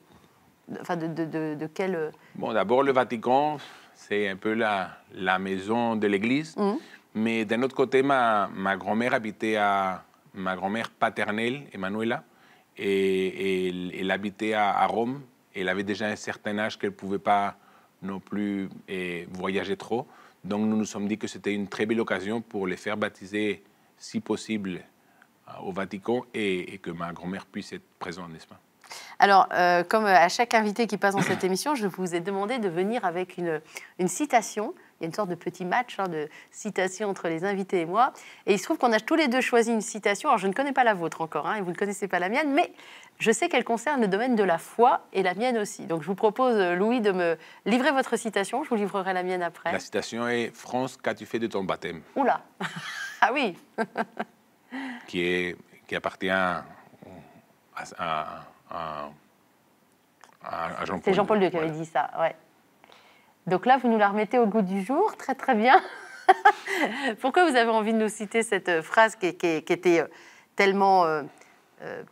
Enfin, de, de, de, quel. Euh, bon, d'abord, le Vatican, c'est un peu la, la maison de l'Église. Mmh. Mais d'un autre côté, ma, ma grand-mère habitait à. Ma grand-mère paternelle, Emanuela, et, elle, habitait à, Rome. Elle avait déjà un certain âge qu'elle ne pouvait pas non plus et, eh, voyager trop. Donc nous nous sommes dit que c'était une très belle occasion pour les faire baptiser, si possible, euh, au Vatican et, que ma grand-mère puisse être présente en pas Alors, euh, comme euh, à chaque invité qui passe dans cette émission, je vous ai demandé de venir avec une, une citation il y a une sorte de petit match hein, de citation entre les invités et moi. Et il se trouve qu'on a tous les deux choisi une citation. Alors, je ne connais pas la vôtre encore, hein, et vous ne connaissez pas la mienne, mais je sais qu'elle concerne le domaine de la foi et la mienne aussi. Donc, je vous propose, euh, Louis, de me livrer votre citation. Je vous livrerai la mienne après. La citation est France, qu'as-tu fait de ton baptême Oula Ah oui qui, est, qui appartient à, Jean-Paul. C'est Jean-Paul II qui avait dit ça, ouais. Donc là, vous nous la remettez au goût du jour, très très bien. Pourquoi vous avez envie de nous citer cette euh, phrase qui, était euh, tellement euh,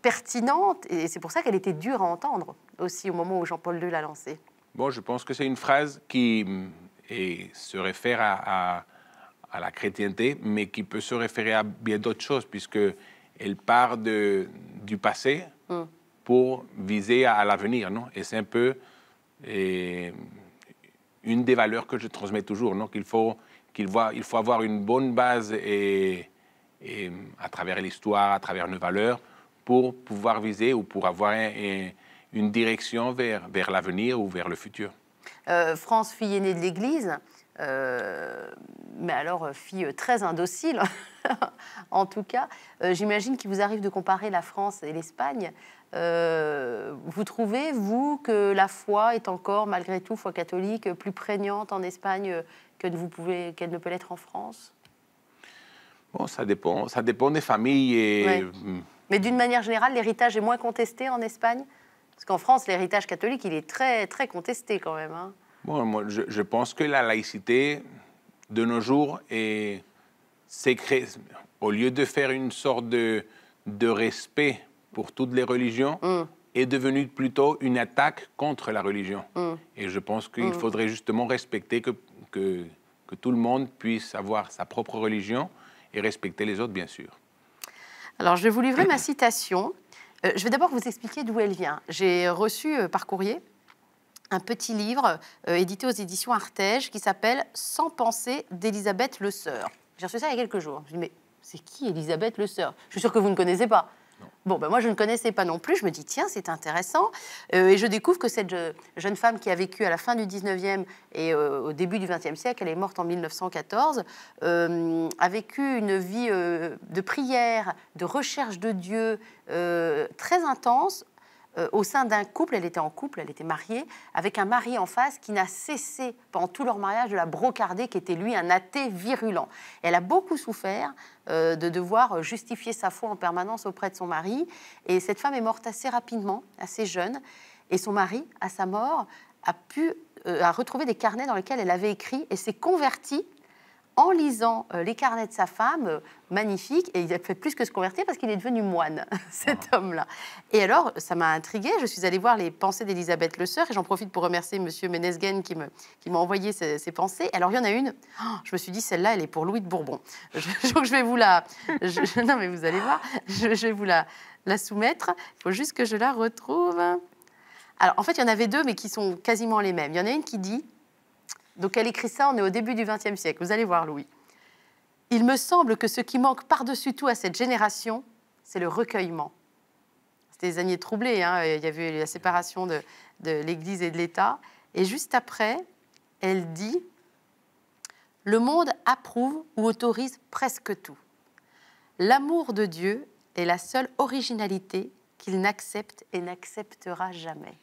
pertinente et c'est pour ça qu'elle était dure à entendre aussi au moment où Jean-Paul II l'a lancée Bon, je pense que c'est une phrase qui mm, se réfère à, la chrétienté, mais qui peut se référer à bien d'autres choses, puisque elle part du passé mm. pour viser à, l'avenir, non Et c'est un peu une des valeurs que je transmets toujours. Donc il faut, qu'il il faut avoir une bonne base et, à travers l'histoire, à travers nos valeurs, pour pouvoir viser ou pour avoir une direction vers, vers l'avenir ou vers le futur. Euh, France, fille aînée de l'Église, euh, mais alors euh, fille très indocile, en tout cas, j'imagine qu'il vous arrive de comparer la France et l'Espagne. Euh, vous trouvez, vous, que la foi est encore, malgré tout, foi catholique, plus prégnante en Espagne que vous pouvez, qu'elle ne peut l'être en France Bon, ça dépend. Ça dépend des familles. Hum. Mais d'une manière générale, l'héritage est moins contesté en Espagne Parce qu'en France, l'héritage catholique, il est très, très contesté quand même. Hein. Bon, moi, je, pense que la laïcité, de nos jours, est, est au lieu de faire une sorte de, de respect pour toutes les religions mm. est devenue plutôt une attaque contre la religion. Mm. Et je pense qu'il mm. faudrait justement respecter que, que, tout le monde puisse avoir sa propre religion et respecter les autres, bien sûr. Alors, je vais vous livrer ma citation. Euh, je vais d'abord vous expliquer d'où elle vient. J'ai reçu euh, par courrier un petit livre euh, édité aux éditions Artege qui s'appelle Sans penser d'Elisabeth Le Sœur. J'ai reçu ça il y a quelques jours. Je me dis, mais c'est qui Elisabeth Le Sœur Je suis sûre que vous ne connaissez pas. Bon, ben moi, je ne connaissais pas non plus. Je me dis, tiens, c'est intéressant. Euh, et je découvre que cette jeune femme qui a vécu à la fin du 19e et euh, au début du 20e siècle, elle est morte en 1914, euh, a vécu une vie de prière, de recherche de Dieu très intense euh, au sein d'un couple, elle était en couple, elle était mariée, avec un mari en face qui n'a cessé pendant tout leur mariage de la brocarder, qui était lui un athée virulent. elle a beaucoup souffert euh, de devoir justifier sa foi en permanence auprès de son mari. Et cette femme est morte assez rapidement, assez jeune. Et son mari, à sa mort, a pu euh, a retrouvé des carnets dans lesquels elle avait écrit et s'est convertie en lisant euh, les carnets de sa femme, euh, magnifique, et il a fait plus que se convertir parce qu'il est devenu moine, cet ah. homme-là. Et alors, ça m'a intrigué je suis allée voir les pensées d'Elisabeth Le Sœur, et j'en profite pour remercier Monsieur Menesguen qui m'a qui envoyé ces pensées. Alors, il y en a une, oh, je me suis dit, celle-là, elle est pour Louis de Bourbon. Je, vais vous la... non, mais vous allez voir, je, vais vous la, la soumettre. Il faut juste que je la retrouve. Alors, en fait, il y en avait deux, mais qui sont quasiment les mêmes. Il y en a une qui dit donc elle écrit ça, on est au début du XXe siècle. Vous allez voir, Louis. Il me semble que ce qui manque par-dessus tout à cette génération, c'est le recueillement. C'était des années troublées, hein. il y a eu la séparation de, de l'Église et de l'État. Et juste après, elle dit Le monde approuve ou autorise presque tout. L'amour de Dieu est la seule originalité qu'il n'accepte et n'acceptera jamais.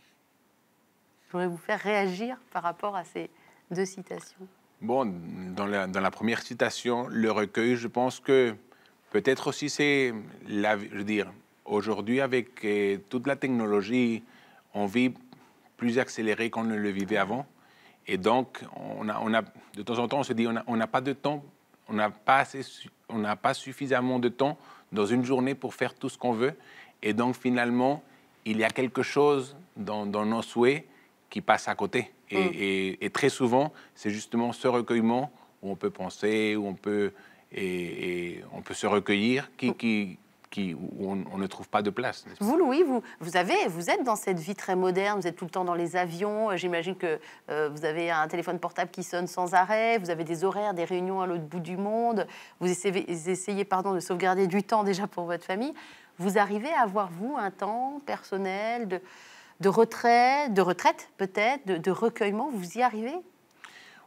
Je voudrais vous faire réagir par rapport à ces, citations. Bon, dans la, première citation, le recueil, je pense que peut-être aussi c'est, la, je veux dire, aujourd'hui avec euh, toute la technologie, on vit plus accéléré qu'on ne le vivait avant. Et donc, on a, de temps en temps, on se dit, on n'a pas de temps, on n'a pas, pas suffisamment de temps dans une journée pour faire tout ce qu'on veut. Et donc, finalement, il y a quelque chose dans nos souhaits qui passe à côté. Mm. Et, très souvent, c'est justement ce recueillement où on peut penser, où on peut, et, on peut se recueillir, qui, mm. où on, ne trouve pas de place. Vous, Louis, vous, vous, avez, vous êtes dans cette vie très moderne, vous êtes tout le temps dans les avions, euh, j'imagine que euh, vous avez un téléphone portable qui sonne sans arrêt, vous avez des horaires, des réunions à l'autre bout du monde, vous essayez, essayez pardon, de sauvegarder du temps déjà pour votre famille. Vous arrivez à avoir, vous, un temps personnel de de retrait, de retraite peut-être, de, recueillement. Vous y arrivez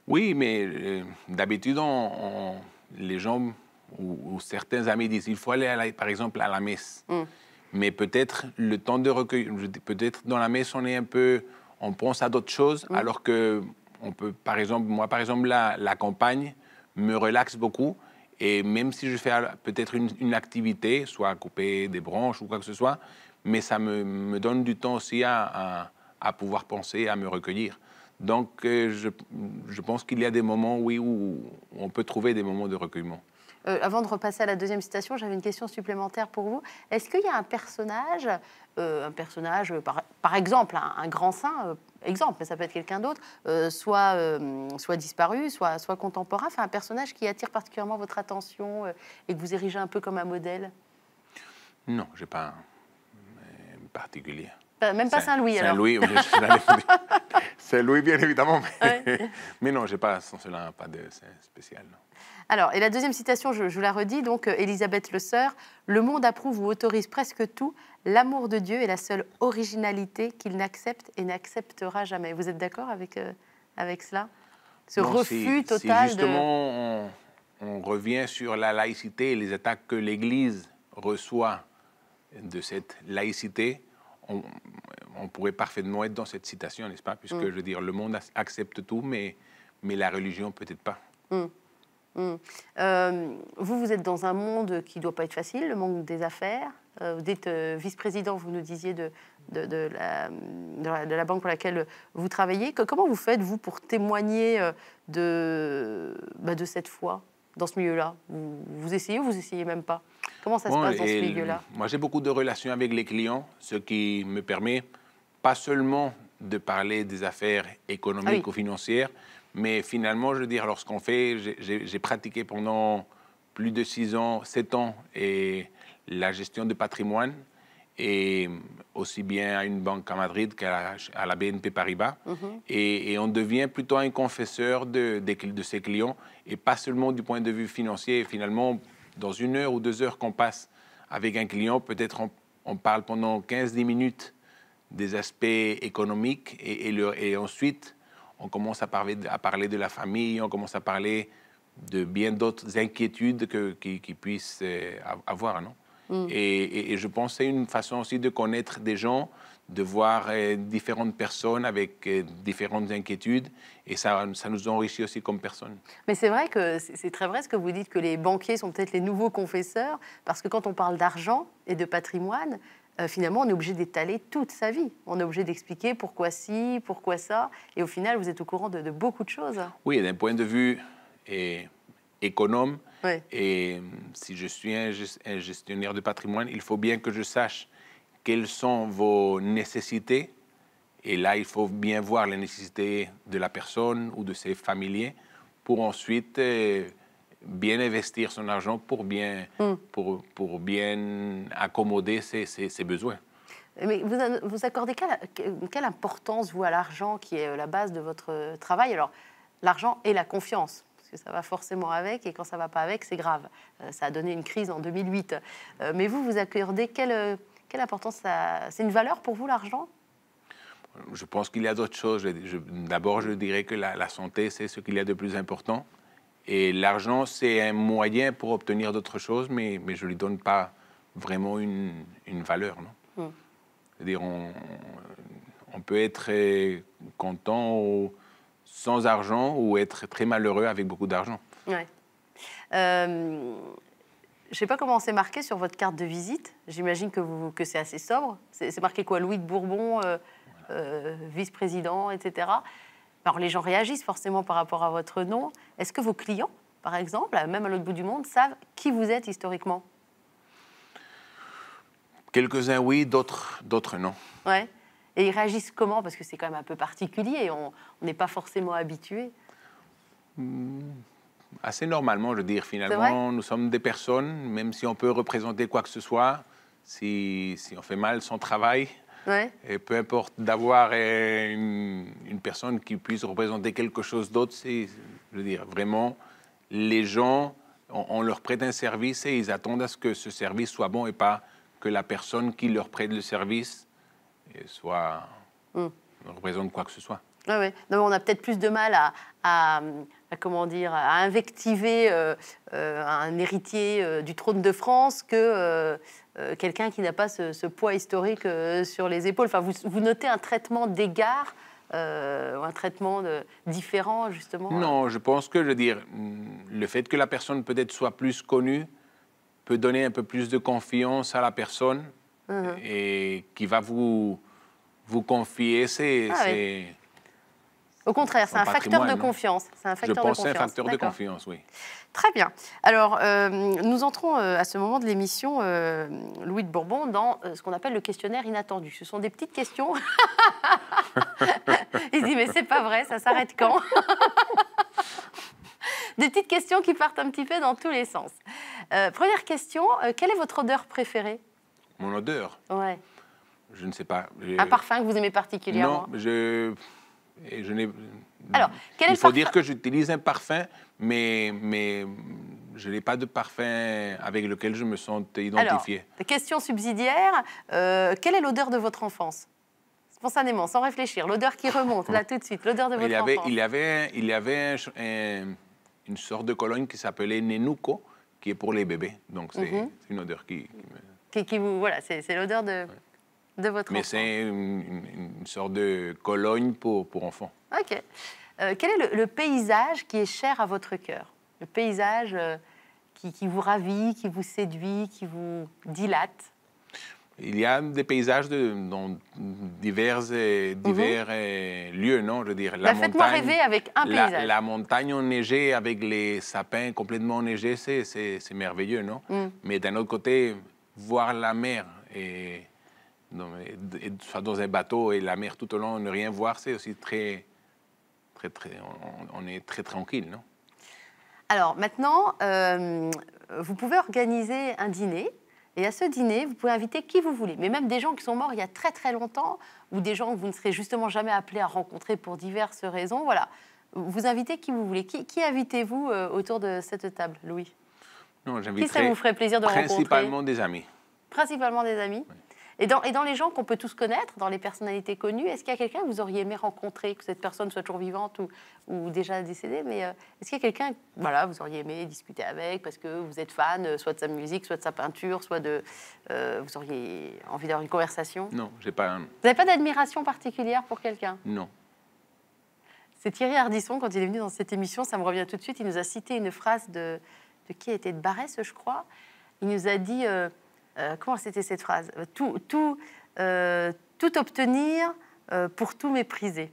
Oui, mais euh, d'habitude, on, les gens ou, certains amis disent il faut aller, par exemple, à la messe. Mm. Mais peut-être le temps de recueil, peut-être dans la messe, on est un peu, on pense à d'autres choses, mm. alors que on peut, par exemple, moi, par exemple, la, campagne me relaxe beaucoup. Et même si je fais euh, peut-être une, une, activité, soit couper des branches ou quoi que ce soit, mais ça me, me donne du temps aussi à, à, pouvoir penser, à me recueillir. Donc euh, je, je pense qu'il y a des moments, où on peut trouver des moments de recueillement. Euh, avant de repasser à la deuxième citation, j'avais une question supplémentaire pour vous. Est-ce qu'il y a un personnage, euh, un personnage par, par exemple, un, grand saint, exemple, mais ça peut être quelqu'un d'autre, soit, soit disparu, soit, soit contemporain, un personnage qui attire particulièrement votre attention et que vous érigez un peu comme un modèle Non, j'ai pas particulier. Euh, même pas Saint-Louis, Saint alors. Saint-Louis, louis bien évidemment. Mais, mais non, j'ai pas, sans cela, pas de spécial. Alors, et la deuxième citation, je, vous la redis, donc Elisabeth euh, Le Sœur, Le monde approuve ou autorise presque tout, l'amour de Dieu est la seule originalité qu'il n'accepte et n'acceptera jamais. Vous êtes d'accord avec, euh, avec cela Ce refus total justement, de... on, revient sur la laïcité et les attaques que l'Église reçoit de cette laïcité on, pourrait parfaitement être dans cette citation, n'est-ce pas Puisque, mm. je veux dire, le monde accepte tout, mais, la religion, peut-être pas. Mm. Mm. Euh, vous, vous êtes dans un monde qui ne doit pas être facile, le monde des affaires. Euh, vous êtes euh, vice-président, vous nous disiez, de, la, banque pour laquelle vous travaillez. Que, comment vous faites, vous, pour témoigner de, bah, de cette foi dans ce milieu-là vous, essayez ou vous essayez même pas Comment ça se passe dans ce milieu-là Moi, j'ai beaucoup de relations avec les clients, ce qui me permet pas seulement de parler des affaires économiques ah ou financières, mais finalement, je veux dire, lorsqu'on fait, j'ai pratiqué pendant plus de six ans, sept ans, et la gestion de patrimoine et euh, aussi bien à une banque à Madrid qu'à la, à la BNP Paribas. Mhm. et, on devient plutôt un confesseur de, de, ses clients et pas seulement du point de vue financier. Finalement, dans une heure ou deux heures qu'on passe avec un client, peut-être on, on, parle pendant 15-10 minutes des aspects économiques et, et, ensuite on commence à parler, de la famille, on commence à parler de bien d'autres inquiétudes qu'ils puissent euh, avoir. Non Mm. Et, je pense que c'est une façon aussi de connaître des gens, de voir euh, différentes personnes avec euh, différentes inquiétudes. Et ça, ça nous enrichit aussi comme personnes. Mais c'est vrai que c'est très vrai ce que vous dites, que les banquiers sont peut-être les nouveaux confesseurs, parce que quand on parle d'argent et de patrimoine, euh, finalement, on est obligé d'étaler toute sa vie. On est obligé d'expliquer pourquoi ci, pourquoi ça. Et au final, vous êtes au courant de, de beaucoup de choses. Oui, d'un point de vue et économe, et hum, si je suis un, gestionnaire de patrimoine, il faut bien que je sache quelles sont vos nécessités. Et là, il faut bien voir les nécessités de la personne ou de ses familiers pour ensuite euh, bien investir son argent pour bien, hum. pour, pour, bien accommoder ses, besoins. Mais vous, vous accordez quelle, quelle importance, vous, à l'argent qui est euh, la base de votre travail Alors, l'argent et la confiance parce que ça va forcément avec, et quand ça va pas avec, c'est grave. Euh, ça a donné une crise en 2008. Euh, mais vous, vous accordez quelle, euh, quelle importance ça... C'est une valeur pour vous, l'argent je pense qu'il y a d'autres choses. D'abord, je dirais que la, santé, c'est ce qu'il y a de plus important. Et l'argent, c'est un moyen pour obtenir d'autres choses, mais, mais je ne lui donne pas vraiment une, une valeur. Non hmm. C'est-à-dire, on, on, peut être content sans argent ou être très malheureux avec beaucoup d'argent. Ouais. Euh, je ne sais pas comment c'est marqué sur votre carte de visite. J'imagine que, que c'est assez sobre. C'est marqué quoi Louis de Bourbon, euh, euh, vice-président, etc. Alors les gens réagissent forcément par rapport à votre nom. Est-ce que vos clients, par exemple, même à l'autre bout du monde, savent qui vous êtes historiquement Quelques-uns oui, d'autres non. Ouais. Et ils réagissent comment Parce que c'est quand même un peu particulier, on n'est pas forcément habitué. Hmm. assez normalement, je veux dire, finalement, nous sommes des personnes, même si on peut représenter quoi que ce soit, si, on fait mal son travail, et peu importe d'avoir une, personne qui puisse représenter quelque chose d'autre, c'est, je veux dire, vraiment, les gens, on, on leur prête un service et ils attendent à ce que ce service soit bon et pas que la personne qui leur prête le service soit hmm. représente quoi que ce soit. Ah ouais. non, on a peut-être plus de mal à, comment dire, à invectiver euh, euh, un héritier euh, du trône de France que quelqu'un qui n'a pas ce, poids historique sur les épaules. Enfin, vous, notez un traitement d'égard un traitement différent, justement Non, je pense que, je veux dire, hmm, le fait que la personne peut-être soit plus connue peut donner un peu plus de confiance à la personne mmh et qui va vous vous confiez, ces... Ah Au contraire, c'est un, facteur de confiance. C'est un facteur de confiance. un facteur de confiance, oui. Très bien. Alors, euh, nous entrons euh, à ce moment de l'émission, euh, Louis de Bourbon, dans ce qu'on appelle le questionnaire inattendu. Ce sont des petites questions. Il dit mais c'est pas vrai, ça s'arrête quand Des petites questions qui partent un petit peu dans tous les sens. première question, quelle est votre odeur préférée Mon odeur. Ouais. Je ne sais pas. Un parfum que vous aimez particulièrement Non, je. je n'ai. Alors, Il faut dire que j'utilise un parfum, mais, mais je n'ai pas de parfum avec lequel je me sens identifié. Alors, question subsidiaire euh, quelle est l'odeur de votre enfance Spontanément, sans réfléchir, l'odeur qui remonte là tout de suite, l'odeur de votre il avait, enfance. Il y avait, il y avait une sorte de cologne qui s'appelait Nenuko, qui est pour les bébés. Donc c'est mhm. une odeur qui, qui, vous, voilà, c'est l'odeur de de votre Mais c'est une, sorte de Cologne pour, pour enfants. OK. Euh, quel est le, paysage qui est cher à votre cœur Le paysage euh, qui, vous ravit, qui vous séduit, qui vous dilate Il y a des paysages de, dans divers, mhm. divers lieux, non Je veux dire, la ben, montagne. Faites-moi rêver avec un paysage. La, la, montagne enneigée avec les sapins complètement enneigés, c'est merveilleux, non mm. Mais d'un autre côté, voir la mer et dans, dans un bateau et la mer tout au long, ne rien voir, c'est aussi très, très, très, on, est très tranquille, non Alors maintenant, euh, vous pouvez organiser un dîner. Et à ce dîner, vous pouvez inviter qui vous voulez, mais même des gens qui sont morts il y a très très longtemps, ou des gens que vous ne serez justement jamais appelés à rencontrer pour diverses raisons. Voilà, vous invitez qui vous voulez. Qui, qui invitez-vous euh, autour de cette table, Louis non, Qui ça vous ferait plaisir de rencontrer Principalement des amis. Principalement des amis. Et dans, les gens qu'on peut tous connaître, dans les personnalités connues, est-ce qu'il y a quelqu'un que vous auriez aimé rencontrer, que cette personne soit toujours vivante ou, déjà décédée Mais euh, est-ce qu'il y a quelqu'un, voilà, vous auriez aimé discuter avec parce que vous êtes fan, euh, soit de sa musique, soit de sa peinture, soit de, euh, vous auriez envie d'avoir une conversation Non, j'ai pas. Vous n'avez pas d'admiration particulière pour quelqu'un Non. C'est Thierry Ardisson, quand il est venu dans cette émission, ça me revient tout de suite, il nous a cité une phrase de, de qui était de Barès, je crois. Il nous a dit euh, comment c'était cette phrase euh, Tout, tout, euh, obtenir pour tout mépriser.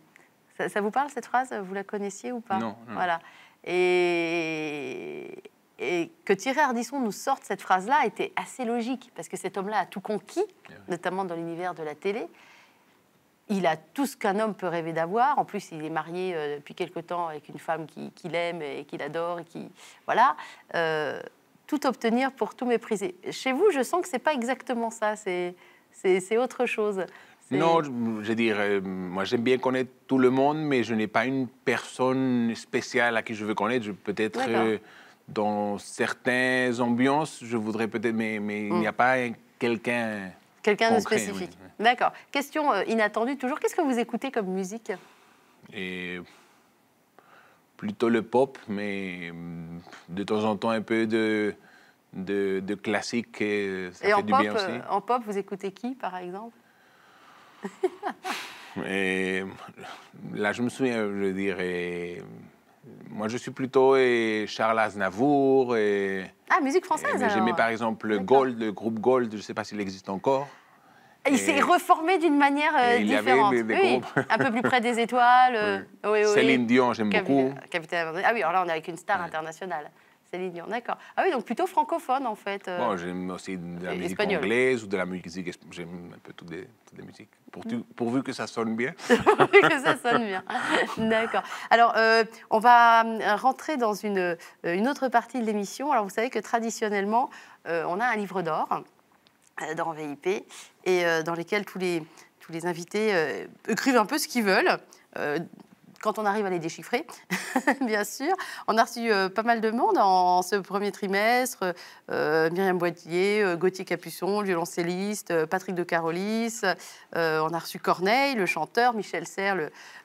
Ça, vous parle cette phrase Vous la connaissiez ou pas non, Voilà. Et, et que Thierry Ardisson nous sorte cette phrase-là était assez logique, parce que cet homme-là a tout conquis, eh notamment dans l'univers de la télé. Il a tout ce qu'un homme peut rêver d'avoir. En plus, il est marié depuis quelque temps avec une femme qu'il qui aime et qu'il adore. Et qui, voilà tout obtenir pour tout mépriser. Chez vous, je sens que c'est pas exactement ça, c'est autre chose. Non, je veux dire, euh, moi j'aime bien connaître tout le monde, mais je n'ai pas une personne spéciale à qui je veux connaître. Peut-être euh, dans certaines ambiances, je voudrais peut-être, mais, mais il n'y a mm. pas quelqu'un. Quelqu'un de spécifique. D'accord. Question euh, inattendue toujours. Qu'est-ce que vous écoutez comme musique Et plutôt le pop, mais mm, de temps en temps un peu de, de, classique. Ça et fait en, du pop, bien aussi. Euh, en pop, vous écoutez qui, par exemple Là, je me souviens, je dirais. Moi, je suis plutôt et Charles Aznavour. Et, ah, musique française J'aimais par exemple Gold, le groupe Gold, je ne sais pas s'il existe encore. Il s'est reformé d'une manière euh, différente. un peu plus près des étoiles. Euh, Céline Dion, j'aime beaucoup. Ah oui, alors là, on est avec une star internationale. Céline Dion, d'accord. Ah oui, donc plutôt francophone, en fait. Euh, j'aime aussi de la musique anglaise ou de la musique... J'aime un peu toutes les, toutes les musiques. Mm. Pourvu que ça sonne bien. Pourvu que ça sonne bien. d'accord. Alors, on va rentrer dans une, une autre partie de l'émission. Alors, vous savez que traditionnellement, on a un livre d'or euh, dans VIP et euh, dans lesquels tous les, tous les invités euh, écrivent un peu ce qu'ils veulent quand on arrive à les déchiffrer, bien sûr. On a reçu pas mal de monde en, ce premier trimestre. Myriam Boitier, Gauthier Capuçon, violoncelliste, Patrick de Carolis. on a reçu Corneille, le chanteur, Michel Serre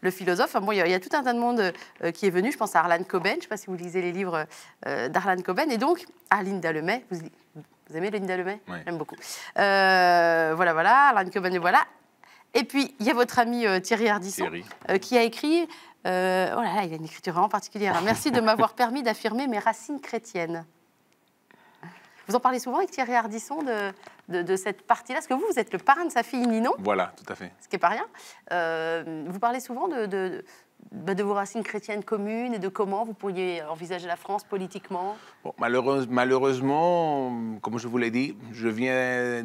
le, philosophe. bon, il y, a tout un tas de monde qui est venu. Je pense à Arlan Coben. Je ne sais pas si vous lisez les livres d'Arlan Coben. Et donc, Aline Lemay, vous vous aimez Linda Lemay J'aime beaucoup. Euh, voilà, voilà, Alain Coban, voilà. Et puis, il y a votre ami euh, Thierry Ardisson euh, qui a écrit. oh là là, il a une écriture vraiment particulière. Hein. Merci de m'avoir permis d'affirmer mes racines chrétiennes. Vous en parlez souvent avec Thierry hardisson de, de, cette partie-là, parce que vous, vous êtes le parrain de sa fille Ninon. Voilà, tout à fait. Ce qui n'est pas rien. vous parlez souvent de bah, de vos racines chrétiennes communes et de comment vous pourriez envisager la France politiquement Malheureusement, comme je vous l'ai dit, je viens euh,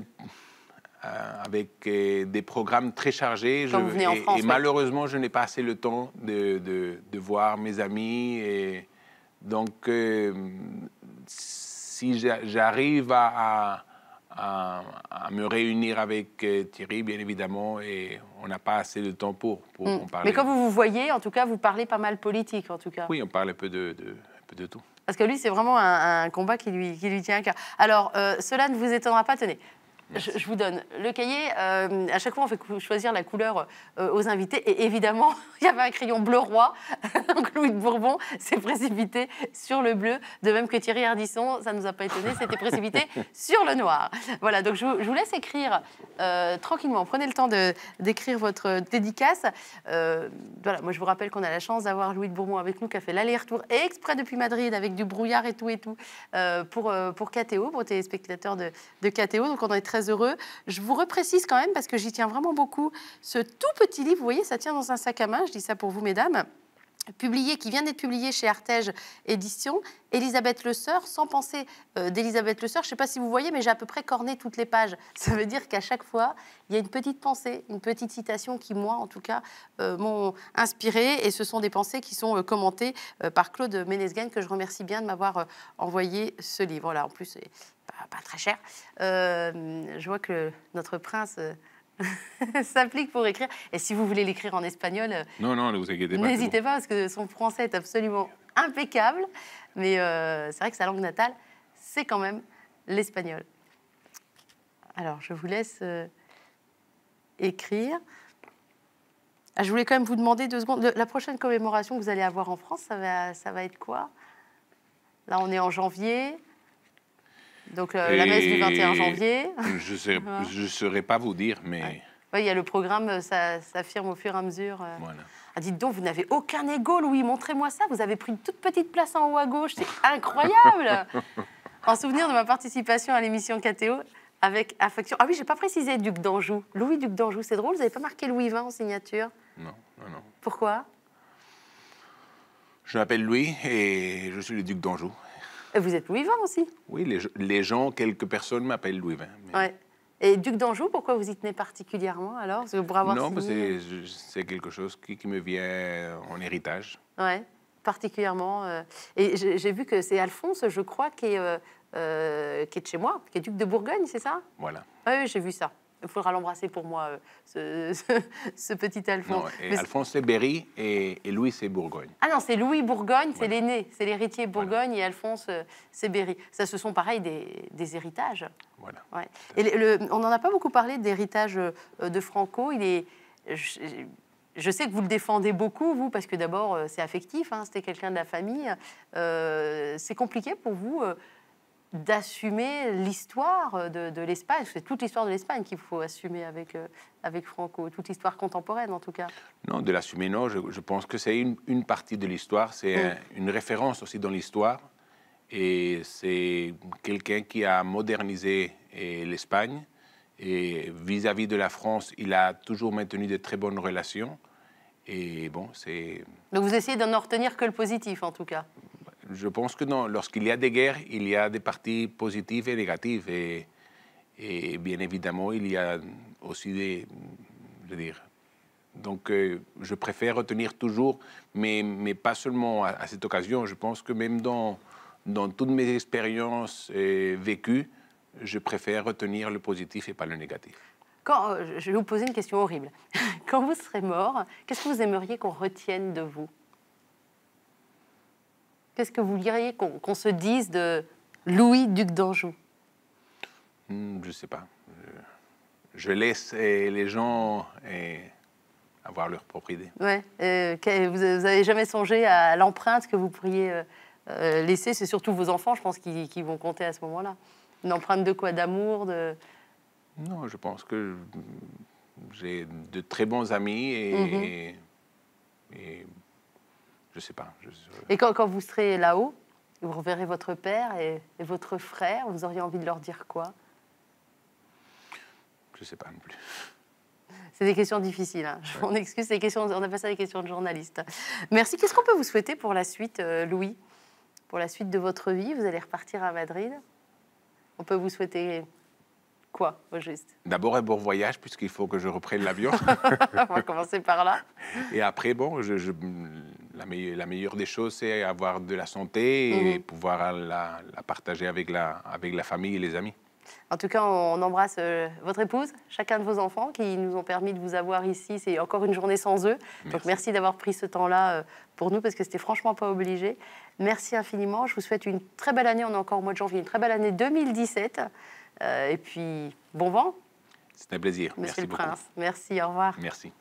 avec euh, des programmes très chargés. et, malheureusement, je n'ai pas assez le temps de, de, voir mes amis. Et donc, euh, si j'arrive à à, me réunir avec euh, Thierry, bien évidemment, et on n'a pas assez de temps pour, mm. en parler. Mais quand vous vous voyez, en tout cas, vous parlez pas mal politique, en tout cas. Oui, on parle un peu de, de, un peu de tout. Parce que lui, c'est vraiment un, combat qui lui, qui lui tient à cœur. Alors, euh, cela ne vous étonnera pas, tenez. Je, vous donne le cahier. Euh, à chaque fois, on fait choisir la couleur euh, aux invités. Et évidemment, il y avait un crayon bleu roi. Donc Louis de Bourbon s'est précipité sur le bleu, de même que Thierry Ardisson, ça ne nous a pas étonné, s'était précipité sur le noir. Voilà, donc je, vous laisse écrire euh, tranquillement. Prenez le temps d'écrire votre dédicace. voilà, moi je vous rappelle qu'on a la chance d'avoir Louis de Bourbon avec nous, qui a fait l'aller-retour exprès depuis Madrid avec du brouillard et tout et tout pour, pour KTO, pour téléspectateurs de, de KTO. Donc on est très heureux. Je vous reprécise quand même, parce que j'y tiens vraiment beaucoup, ce tout petit livre, vous voyez, ça tient dans un sac à main, je dis ça pour vous, mesdames publié, qui vient d'être publié chez Artege Édition, Elisabeth Le Sœur, sans pensée euh, d'Elisabeth Le Sœur, je ne sais pas si vous voyez, mais j'ai à peu près corné toutes les pages. Ça veut dire qu'à chaque fois, il y a une petite pensée, une petite citation qui, moi, en tout cas, euh, m'ont inspirée. Et ce sont des pensées qui sont euh, commentées par Claude Ménesgagne, que je remercie bien de m'avoir envoyé ce livre. Là, en plus, c'est pas, pas, très cher. je vois que notre prince... s'applique pour écrire. Et si vous voulez l'écrire en espagnol, euh, N'hésitez pas parce que son français est absolument impeccable. Mais euh, c'est vrai que sa langue natale, c'est quand même l'espagnol. Alors, je vous laisse euh, écrire. Ah, je voulais quand même vous demander deux secondes. la prochaine commémoration que vous allez avoir en France, ça va être quoi Là, on est en janvier. Donc euh, la messe du 21 janvier. Je ne saurais pas vous dire, mais. Oui, il y a le programme, euh, ça s'affirme au fur et à mesure. Euh. Voilà. Ah, dites donc, vous n'avez aucun ego, Louis, montrez-moi ça. Vous avez pris une toute petite place en haut à gauche, c'est incroyable En souvenir de ma participation à l'émission KTO avec affection. Ah oui, je n'ai pas précisé Duc d'Anjou. Louis Duc d'Anjou, c'est drôle, vous n'avez pas marqué Louis 20 en signature Non, non, non. Pourquoi Je m'appelle Louis et je suis le Duc d'Anjou vous êtes Louis XX aussi Oui, les, gens, quelques personnes m'appellent Louis XX. Ouais. Et Duc d'Anjou, pourquoi vous y tenez particulièrement alors Parce Non, c'est quelque chose qui, qui, me vient en héritage. Ouais, particulièrement. Euh, et j'ai vu que c'est Alphonse, je crois, qui euh, euh, qui est de chez moi, qui est duc de Bourgogne, c'est ça Voilà. Oui, j'ai vu ça. Il faudra l'embrasser pour moi, euh, ce, petit Alphonse. et Alphonse, c'est Berry et, Louis, c'est Bourgogne. Ah non, c'est Louis Bourgogne, c'est l'aîné, c'est l'héritier Bourgogne et Alphonse, euh, c'est Berry. Ça, ce sont pareil des, héritages. Voilà. on n'en a pas beaucoup parlé d'héritage euh, de Franco. Il est. Je, sais que vous le défendez beaucoup, vous, parce que d'abord, c'est affectif, hein, c'était quelqu'un de la famille. c'est compliqué pour vous, d'assumer l'histoire de, l'Espagne. C'est toute l'histoire de l'Espagne qu'il faut assumer avec, euh, avec Franco, toute l'histoire contemporaine en tout cas. Non, de l'assumer, non. Je, pense que c'est une, partie de l'histoire, c'est une référence aussi dans l'histoire. Et c'est quelqu'un qui a modernisé eh, l'Espagne. Et vis-à-vis -vis de la France, il a toujours maintenu de très bonnes relations. Et bon, c'est. Donc vous essayez d'en retenir que le positif en tout cas je pense que non. Lorsqu'il y a des guerres, il y a des parties positives et négatives. Et, bien évidemment, il y a aussi des. Je dire. Donc, euh, je préfère retenir toujours, mais, mais pas seulement à, cette occasion. Je pense que même dans, dans toutes mes expériences euh, vécues, je préfère retenir le positif et pas le négatif. Quand, euh, je vais vous poser une question horrible. Quand vous serez mort, qu'est-ce que vous aimeriez qu'on retienne de vous Qu'est-ce que vous diriez qu'on se dise de Louis, duc d'Anjou hmm, Je ne sais pas. Je laisse les gens avoir leur propre idée. Euh, vous n'avez jamais songé à l'empreinte que vous pourriez euh, euh, laisser C'est surtout vos enfants, je pense, qui, vont compter à ce moment-là. Une empreinte de quoi D'amour de... Non, je pense que j'ai de très bons amis et mhm. Je sais pas. Et quand, quand, vous serez là-haut, vous reverrez votre père et, votre frère, vous auriez envie de leur dire quoi Je sais pas non plus. C'est des questions difficiles. Hein. On excuse ces questions, on appelle ça des questions de journaliste. Merci. Qu'est-ce qu'on peut vous souhaiter pour la suite, euh, Louis Pour la suite de votre vie, vous allez repartir à Madrid. On peut vous souhaiter quoi, au juste D'abord un bon voyage, puisqu'il faut que je reprenne l'avion. on va commencer par là. Et après, bon, je la, meilleure des choses, c'est avoir de la santé et mhm. pouvoir la, partager avec la, avec la famille et les amis. En tout cas, on embrasse euh, votre épouse, chacun de vos enfants qui nous ont permis de vous avoir ici. C'est encore une journée sans eux. Donc merci d'avoir pris ce temps-là euh, pour nous parce que c'était franchement pas obligé. Merci infiniment. Je vous souhaite une très belle année. On est encore au mois de janvier, une très belle année 2017. Euh, et puis bon vent. C'est un plaisir. merci Prince, merci. Au revoir. Merci.